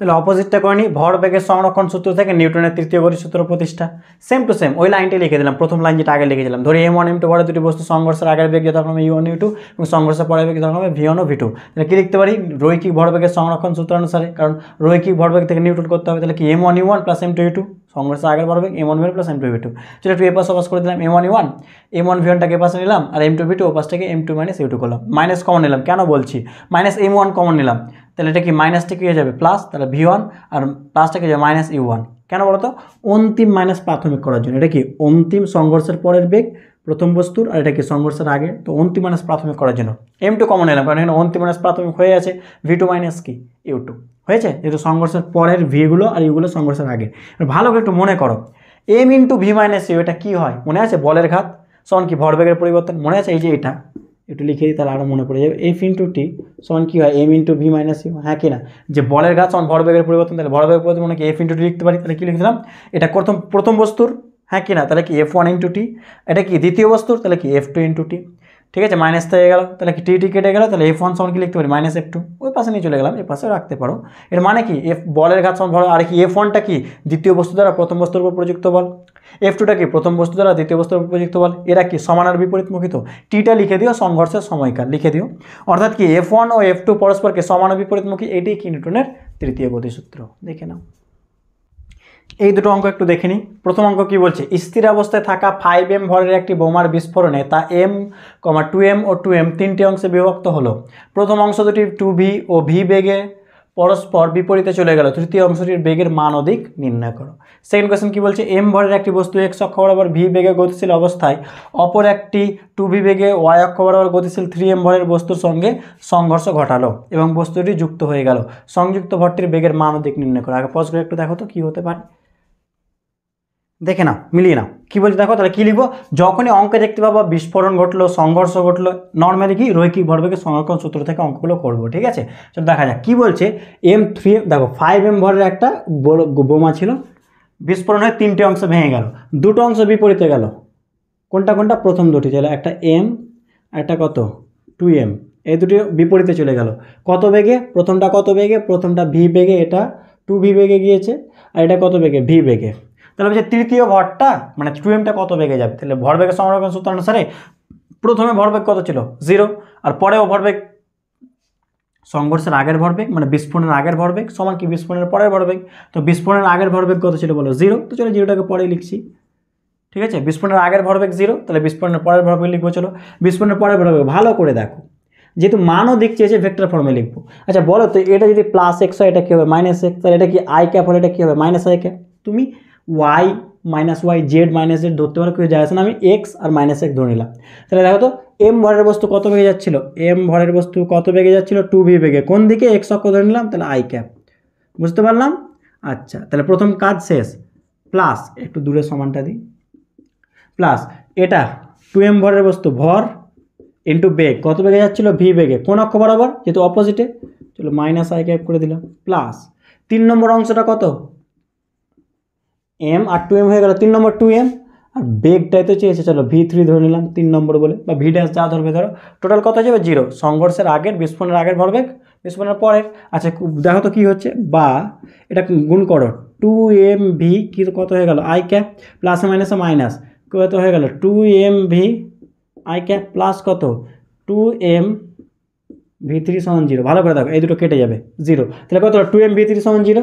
তাহলে অপোজিটটা করে নিই ভরবেগের সংরক্ষণ সূত্র থেকে নিউটনের তৃতীয় গরি সূত্র প্রতিষ্ঠা সেম টু সেম ওই লাইনটি লিখে দিলাম প্রথম লাইন যেটা আগে লিখেছিলাম ধরি এম ওয়ান এম টু বড় দুটি বস্তু সংঘর্ষের আগের বেগ যথাক্রমে ইউ ওয়ান ইউ টু এবং সংঘর্ষের পরে বেগ যথাক্রমে ভি ওয়ান ও ভি টু তাহলে কী লিখতে পারি রৈকিক ভরবেগের সংরক্ষণ সূত্র অনুসারে কারণ রৈকিক বেগ থেকে নিউটন করতে হবে তাহলে কি M one U one plus M two U two সংঘর্ষের আগের ভরবেগ M one V plus M two V two সেটা একটু এ পাশে পাস করে দিলাম M one U one M one V ওয়ানটাকে পাশে নিলাম আর এম টু ভি টু ও M two minus U two করলাম মাইনাস কমন নিলাম কেন বলছি মাইনাস এম ওয়ান কমন নিলাম তাহলে এটা কি মাইনাস থেকে হয়ে যাবে প্লাস তাহলে ভি ওয়ান আর প্লাস থেকে যাবে মাইনাস ইউ ওয়ান কেন বলতো অন্তিম মাইনাস প্রাথমিক করার জন্য এটা কি অন্তিম সংঘর্ষের পরের বেগ প্রথম বস্তুর আর এটা কি সংঘর্ষের আগে তো অন্তিম মাইনাস প্রাথমিক করার জন্য এম টু কমন এলাম কারণ এখানে অন্তিম মাইনাস প্রাথমিক হয়ে আছে ভি টু মাইনাস কি ইউ টু হয়েছে যেহেতু সংঘর্ষের পরের ভিগুলো আর ইউগুলো সংঘর্ষের আগে ভালো করে একটু মনে করো M into V minus U এটা কী হয় মনে আছে বলের ঘাত সন কি ভরবেগের পরিবর্তন মনে আছে এই যে এটা একটু লিখে দিই তাহলে আরও মনে পড়ে যাবে এফ ইন্টু টি সমান কী হয় M into V minus U হ্যাঁ কি না যে বলের গাছ সমান ভরবেগের পরিবর্তন তাহলে ভরবেগের পরিবর্তন মানে কি এফ ইন্টু টি লিখতে পারি তাহলে কী লিখেছিলাম এটা প্রথম প্রথম বস্তুর হ্যাঁ কি না তাহলে কি এফ ওয়ান ইন্টু টি এটা কি দ্বিতীয় বস্তুর তাহলে কি এফ টু ইন্টু টি ঠিক আছে মাইনাস থেকে গেল তাহলে কি টি টি কেটে গেলো তাহলে এফ ওয়ান সমান কি লিখতে পারি মাইনাস এফ টু ওই পাশে নিয়ে চলে গেলাম এ পাশে রাখতে পারো এর মানে কি এফ বলের গাছ সমান ভর আর কি এফ ওয়ানটা কি দ্বিতীয় বস্তু দ্বারা প্রথম বস্তুর উপর প্রযুক্ত বল এফ টুটা কি প্রথম বস্তু দ্বারা দ্বিতীয় বস্তু উপযুক্ত বল এরা কি সমানার বিপরীতমুখী তো টিটা লিখে দিও সংঘর্ষের সময়কাল লিখে দিও অর্থাৎ কি এফ ওয়ান ও এফ টু পরস্পরকে সমান বিপরীতমুখী এটি কি নিউটনের তৃতীয় গতিসূত্র দেখে নাও এই দুটো অঙ্ক একটু দেখে নিই প্রথম অঙ্ক কি বলছে স্থির অবস্থায় থাকা ফাইভ এম ভরের একটি বোমার বিস্ফোরণে তা এম কমা টু এম ও টু এম তিনটি অংশে বিভক্ত হলো প্রথম অংশ দুটি টু ভি ও ভি বেগে পরস্পর বিপরীতে চলে গেল তৃতীয় অংশটির বেগের মান অধিক নির্ণয় করো সেকেন্ড কোয়েশন কী বলছে এম ভরের একটি বস্তু এক্স অক্ষ বরাবর ভি বেগে গতিশীল অবস্থায় অপর একটি টু ভি বেগে ওয়াই অক্ষ বরাবর গতিশীল থ্রি এম ভরের বস্তুর সঙ্গে সংঘর্ষ ঘটালো এবং বস্তুটি যুক্ত হয়ে গেল সংযুক্ত ভরটির বেগের মান অধিক নির্ণয় করো আগে পজ করে একটু দেখো তো কী হতে পারে দেখে নাও মিলিয়ে নাও কী বলছে দেখো তাহলে কী লিখবো যখনই অঙ্কে দেখতে পাবো বিস্ফোরণ ঘটলো সংঘর্ষ ঘটলো নর্মালি কি রৈকিক ভরবেগের সংরক্ষণ সূত্র থেকে অঙ্কগুলো করবো ঠিক আছে চলো দেখা যাক কী বলছে এম থ্রি দেখো ফাইভ এম ভরের একটা বোমা ছিল বিস্ফোরণ হয়ে তিনটে অংশ ভেঙে গেল দুটো অংশ বিপরীতে গেল কোনটা কোনটা প্রথম দুটি তাহলে একটা এম একটা কত টু এম এই দুটি বিপরীতে চলে গেল কত বেগে প্রথমটা কত বেগে প্রথমটা ভি বেগে এটা টু ভি বেগে গিয়েছে আর এটা কত বেগে ভি বেগে তাহলে বলছে তৃতীয় ভরটা মানে টু এমটা কত বেগে যাবে তাহলে ভরবেগের সংরক্ষণ সূত্র অনুসারে প্রথমে ভরবেগ কত ছিল জিরো আর পরেও ভরবেগ সংঘর্ষের আগের ভরবেগ মানে বিস্ফোরণের আগের ভরবেগ সমান কি বিস্ফোরণের পরের ভরবেগ তো বিস্ফোরণের আগের ভরবেগ কত ছিল বলো জিরো তো চলো জিরোটাকে পরে লিখছি ঠিক আছে বিস্ফোরণের আগের ভরবেগ জিরো তাহলে বিস্ফোরণের পরের ভরবেগ লিখবো চলো বিস্ফোরণের পরের ভরবেগ ভালো করে দেখো যেহেতু মানও দিক চেয়েছে ভেক্টর ফর্মে লিখবো আচ্ছা বলো তো এটা যদি প্লাস এক্স হয় এটা কী হবে মাইনাস এক্স তাহলে এটা কি আই ক্যাপ হলে এটা কী হবে মাইনাস আই ক্যাপ তুমি Y minus Y Z minus Z ধরতে পারো কিছু যায় আসে না আমি এক্স আর মাইনাস এক ধরে নিলাম তাহলে দেখো তো এম ভরের বস্তু কত বেগে যাচ্ছিল এম ভরের বস্তু কত বেগে যাচ্ছিল টু ভি বেগে কোন দিকে এক্স অক্ষ ধরে নিলাম তাহলে আই ক্যাপ বুঝতে পারলাম আচ্ছা তাহলে প্রথম কাজ শেষ প্লাস একটু দূরে সমানটা দিই প্লাস এটা টু এম ভরের বস্তু ভর ইন্টু বেগ কত বেগে যাচ্ছিল ভি বেগে কোন অক্ষ বরাবর যেহেতু অপোজিটে চলো মাইনাস আই ক্যাপ করে দিলাম প্লাস তিন নম্বর অংশটা কত এম আর টু এম হয়ে গেল তিন নম্বর টু এম আর বেগটাই তো চেয়েছে চলো ভি থ্রি ধরে নিলাম তিন নম্বর বলে বা ভি ড্যাশ যা ধরবে ধরো টোটাল কত যাবে জিরো সংঘর্ষের আগের বিস্ফোরণের আগের ভরবেগ বিস্ফোরণের পরের আচ্ছা দেখো তো কী হচ্ছে বা এটা গুণ করো টু এম ভি কী কত হয়ে গেল আই ক্যাপ প্লাস মাইনাসে মাইনাস কত হয়ে গেল two M V I cap plus কত টু এম ভি থ্রি সমান জিরো ভালো করে দেখো এই দুটো কেটে যাবে জিরো তাহলে কত টু এম ভি থ্রি সমান জিরো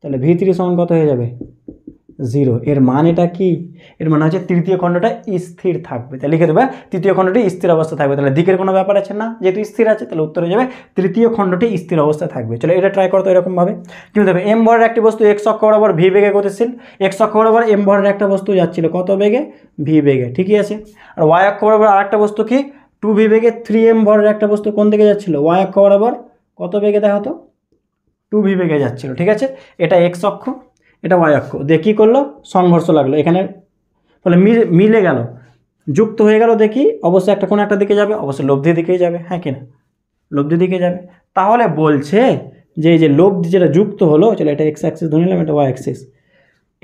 তাহলে ভি থ্রি সমান কত হয়ে যাবে জিরো এর মান এটা কি এর মানে হচ্ছে তৃতীয় খণ্ডটা স্থির থাকবে তাহলে লিখে দেবে হ্যাঁ? তৃতীয় খণ্ডটি স্থির অবস্থা থাকবে তাহলে দিকের কোনো ব্যাপার আছে না যেহেতু স্থির আছে তাহলে উত্তর হয়ে যাবে তৃতীয় খণ্ডটি স্থির অবস্থা থাকবে চলো এটা ট্রাই করতো এরকমভাবে কিন্তু দেখবে এম ভরের একটি বস্তু এক অক্ষ বরাবর ভি বেগে গতিশীল এক অক্ষ বরাবর এম ভরের একটা বস্তু যাচ্ছিল কত বেগে ভি বেগে ঠিকই আছে আর ওয়াই অক্ষ বরাবর আর একটা বস্তু কি টু ভি বেগে থ্রি এম ভরের একটা বস্তু কোন দিকে যাচ্ছিল ওয়াই অক্ষ বরাবর কত বেগে দেখা হতো টু ভি বেগে যাচ্ছিল ঠিক আছে এটা এক অক্ষ এটা ওয়াই অক্ষ দিয়ে কী করলো সংঘর্ষ লাগলো এখানে ফলে মিলে গেল যুক্ত হয়ে গেল দেখি অবশ্যই একটা কোনো একটা দিকে যাবে অবশ্যই লব্ধির দিকেই যাবে হ্যাঁ কি না লব্ধির দিকে যাবে তাহলে বলছে যে এই যে লব্ধি যেটা যুক্ত হলো চলে এটা এক্স অ্যাক্সিস ধরে নিলাম এটা ওয়াই অ্যাক্সিস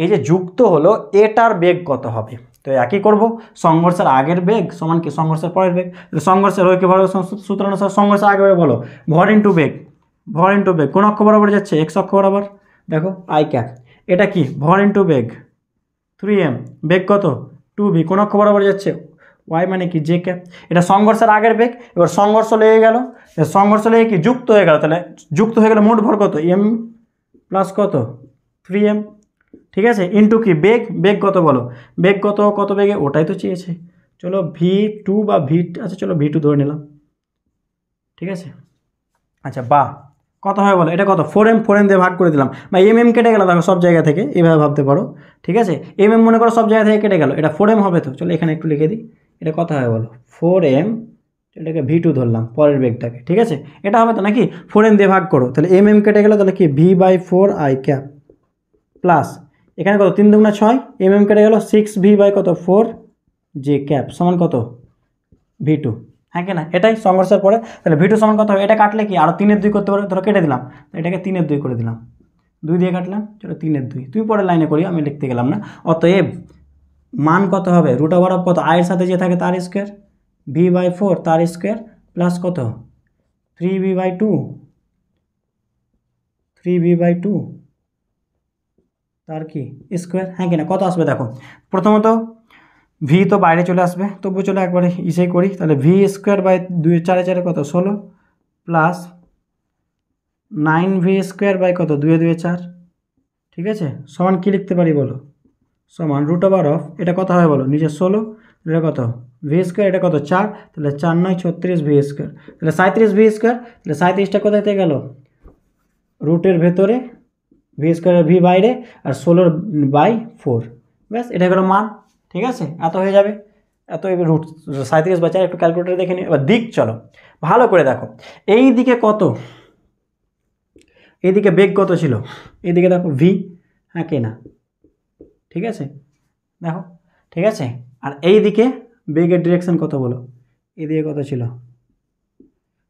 এই যে যুক্ত হলো এটার বেগ কত হবে তো একই করব সংঘর্ষের আগের বেগ সমান কি সংঘর্ষের পরের বেগ সংঘর্ষের কি ভর সূত্র অনুসার সংঘর্ষের আগে বলো ভর ইন্টু বেগ ভর ইন্টু বেগ কোন অক্ষ বরাবর যাচ্ছে এক্স অক্ষ বরাবর দেখো আই ক্যাপ এটা কি ভর ইন্টু বেগ থ্রি এম বেগ কত টু বি কোন অক্ষ বরাবর যাচ্ছে ওয়াই মানে কি জে ক্যাপ এটা সংঘর্ষের আগের বেগ এবার সংঘর্ষ লেগে গেল সংঘর্ষ লেগে কি যুক্ত হয়ে গেল তাহলে যুক্ত হয়ে গেলে মোট ভর কত এম প্লাস কত থ্রি এম ঠিক আছে ইন্টু কি বেগ বেগ কত বলো বেগ কত কত বেগে ওটাই তো চেয়েছে চলো ভি টু বা ভি আচ্ছা চলো ভি টু ধরে নিলাম ঠিক আছে আচ্ছা বা কত হয় বলো এটা কত ফোর এম ফোর এম দিয়ে ভাগ করে দিলাম বা এম এম কেটে গেল দেখো সব জায়গা থেকে এভাবে ভাবতে পারো ঠিক আছে এম এম মনে করো সব জায়গা থেকে কেটে গেল এটা ফোর এম হবে তো চলো এখানে একটু লিখে দিই এটা কত হয় বলো ফোর এম এটাকে ভি টু ধরলাম পরের বেগটাকে ঠিক আছে এটা হবে তো নাকি ফোর এম দিয়ে ভাগ করো তাহলে এম এম কেটে গেলো তাহলে কি V by four I cap plus এখানে কত তিন দুগুণা ছয় এম এম কেটে গেলো সিক্স ভি বাই কত ফোর জে ক্যাপ সমান কত ভি টু হ্যাঁ কিনা না এটাই সংঘর্ষের পরে তাহলে ভিটু সমান কত হবে এটা কাটলে কি আরও তিনের দুই করতে পারে ধরো কেটে দিলাম এটাকে তিনের দুই করে দিলাম দুই দিয়ে কাটলাম চলো তিনের দুই তুই পরে লাইনে করি আমি লিখতে গেলাম না অতএব মান কত হবে রুট ওভার অফ কত আয়ের সাথে যে থাকে তার স্কোয়ার ভি বাই ফোর তার স্কোয়ার প্লাস কত three V by two three V by two তার কি স্কোয়ার হ্যাঁ কিনা কত আসবে দেখো প্রথমত ভি তো বাইরে চলে আসবে তবুও চলে একবারে ইসেই করি তাহলে ভি স্কোয়ার বাই দুই চারে চারে কত ষোলো plus nine V square by কত দুয়ে দুয়ে চার ঠিক আছে সমান কী লিখতে পারি বলো সমান রুট ওভার অফ এটা কত হয় বলো নিজের ষোলো এটা কত ভি স্কোয়ার এটা কত চার তাহলে চার নয় ছত্রিশ ভি স্কোয়ার তাহলে সাঁত্রিশ ভি স্কোয়ার তাহলে সাঁত্রিশটা কোথায় থেকে গেল রুটের ভেতরে ভি স্কোয়ারের ভি বাইরে আর ষোলোর বাই ফোর ব্যাস এটা গেলো মান ঠিক আছে এত হয়ে যাবে এত এবার রুট সাঁত্রিশ বা চার একটু ক্যালকুলেটার দেখে নিই এবার দিক চলো ভালো করে দেখো এই দিকে কত এইদিকে বেগ কত ছিল এইদিকে দেখো ভি হ্যাঁ কে না ঠিক আছে দেখো ঠিক আছে আর এই দিকে বেগের ডিরেকশান কত বলো এদিকে কত ছিল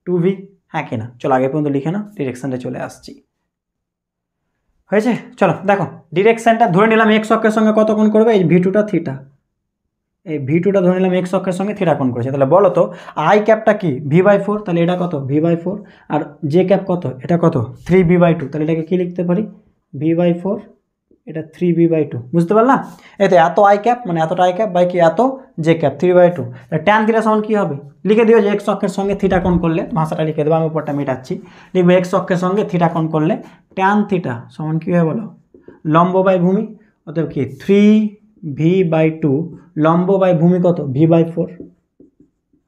টু ভি হ্যাঁ কে না চলো আগে পর্যন্ত লিখে না ডিরেকশানটা চলে আসছি হয়েছে চলো দেখো ডিরেকশানটা ধরে নিলাম এক্স অক্ষের সঙ্গে কত কোন করবে এই ভি টুটা থিটা এই ভি টুটা ধরে নিলাম এক্স অক্ষের সঙ্গে থিটা কোণ করেছে তাহলে বলো তো আই ক্যাপটা কি ভি বাই ফোর তাহলে এটা কত ভি বাই ফোর আর জে ক্যাপ কত এটা কত থ্রি ভি বাই টু তাহলে এটাকে কী লিখতে পারি ভি বাই ফোর এটা থ্রি বি বাই টু বুঝতে পারলাম এতে এত আই ক্যাপ মানে এতটা আই ক্যাপ বাই কি এত J cap three by two tan theta সমান কী হবে লিখে দিও যে এক্স অক্ষের সঙ্গে থিটা কোণ করলে ভাষাটা লিখে দেবো আমি উপরটা মেটাচ্ছি লিখবো এক্স অক্ষের সঙ্গে থিটা কোণ করলে ট্যান থিটা সমান কী হবে বলো লম্ব বাই ভূমি অতএব কি থ্রি ভি বাই টু লম্ব বাই ভূমি কত ভি বাই ফোর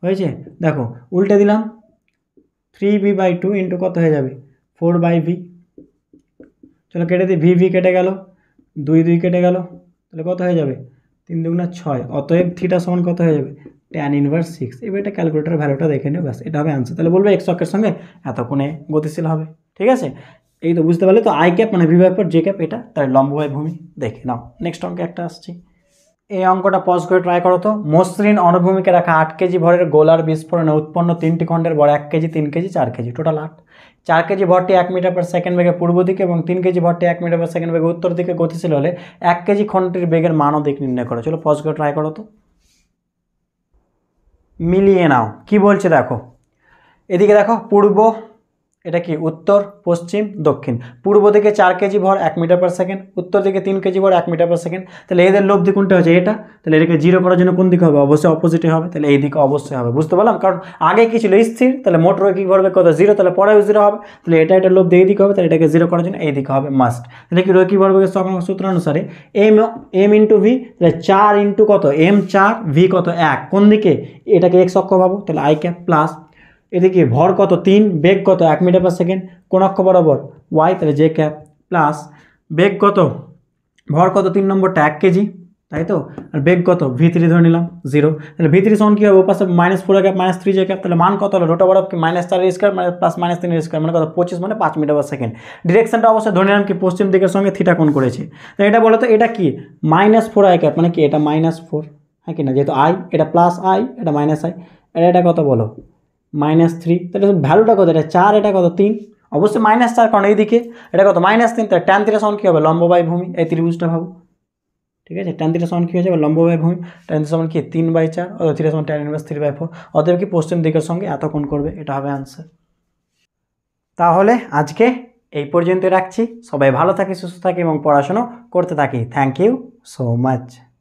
হয়েছে দেখো উল্টে দিলাম three V by two into কত হয়ে যাবে ফোর বাই ভি চলো কেটে দিই ভি ভি কেটে গেল দুই দুই কেটে গেল তাহলে কত হয়ে যাবে তিন দুগুণা ছয় অতএব থিটা সমান কত হয়ে যাবে ট্যান ইনভার্স সিক্স এবার এটা ক্যালকুলেটার ভ্যালুটা দেখে নেবে ব্যাস এটা হবে অ্যান্সার তাহলে বলবে এক্স অক্ষের সঙ্গে এতক্ষণে গতিশীল হবে ঠিক আছে এই তো বুঝতে পারলে তো আই ক্যাপ মানে ভি ব্যাপার যে ক্যাপ এটা তার লম্ব ভূমি দেখে নাও নেক্সট অঙ্কে একটা আসছি এই অঙ্কটা পজ করে ট্রাই করো তো মসৃণ অনুভূমিকে রাখা আট কেজি ভরের গোলার বিস্ফোরণে উৎপন্ন তিনটি খণ্ডের ভর এক কেজি তিন কেজি চার কেজি টোটাল আট চার কেজি ভরটি এক মিটার পার সেকেন্ড বেগে পূর্ব দিকে এবং তিন কেজি ভরটি এক মিটার পার সেকেন্ড বেগে উত্তর দিকে গতিশীল হলে এক কেজি খণ্ডটির বেগের মানও দিক নির্ণয় করো চলো পজ করে ট্রাই করো তো মিলিয়ে নাও কি বলছে দেখো এদিকে দেখো পূর্ব এটা কি উত্তর পশ্চিম দক্ষিণ পূর্ব দিকে চার কেজি ভর এক মিটার পার সেকেন্ড উত্তর দিকে তিন কেজি ভর এক মিটার পার সেকেন্ড তাহলে এদের লব্ধি কোনটা হচ্ছে এটা তাহলে এটাকে জিরো করার জন্য কোন দিকে হবে অবশ্যই অপোজিটে হবে তাহলে এই দিকে অবশ্যই হবে বুঝতে পারলাম কারণ আগে কি ছিল স্থির তাহলে মোটর কি করবে কত জিরো তাহলে পরেও জিরো হবে তাহলে এটা এটা লব্ধি এই দিকে হবে তাহলে এটাকে জিরো করার জন্য এই দিকে হবে মাস্ট তাহলে কি রৈখিক ভরবেগের সূত্র অনুসারে এম এম ইন্টু ভি তাহলে চার ইন্টু কত এম চার ভি কত এক কোন দিকে এটাকে এক সক্ষ ভাবো তাহলে আই ক্যাপ প্লাস এদিকে ভর কত তিন বেগ কত এক মিটার পার সেকেন্ড অক্ষ বরাবর ওয়াই তাহলে জে ক্যাপ প্লাস বেগ কত ভর কত তিন নম্বরটা এক কেজি তাই তো আর বেগ কত ভি থ্রি ধরে নিলাম জিরো তাহলে ভি থ্রি সমান কী হবে ওপাশে minus four cap minus three J cap তাহলে মান কত হলো রোটা বরফ কি মাইনাস চার স্কোয়ার মানে প্লাস মাইনাস তিন স্কোয়ার মানে কত পঁচিশ মানে পাঁচ মিটার পার সেকেন্ড ডিরেকশনটা অবশ্যই ধরে নিলাম কি পশ্চিম দিকের সঙ্গে থিটা কোন করেছে তো এটা বলো তো এটা কি মাইনাস ফোর আই ক্যাপ মানে কি এটা মাইনাস ফোর হ্যাঁ কি না যেহেতু আই এটা প্লাস আই এটা মাইনাস আই এটা এটা কত বলো মাইনাস থ্রি তাহলে ভ্যালুটা কত এটা চার এটা কত তিন অবশ্যই মাইনাস চার কারণ এইদিকে এটা কত মাইনাস তিন তাহলে টেন থিটা সমান কী হবে লম্ব বাই ভূমি এই ত্রিভুজটা ভাবো ঠিক আছে ট্যান থিটা সমান কী হয়ে যাবে লম্ববাই ভূমি টেন থিটা সমান কি তিন বাই চার অথবা থিটা সমান tan inverse three by four অতএব কি পশ্চিম দিকের সঙ্গে এত কোণ করবে এটা হবে আনসার তাহলে আজকে এই পর্যন্ত রাখছি সবাই ভালো থাকে সুস্থ থাকে এবং পড়াশুনো করতে থাকি থ্যাংক ইউ সো মাচ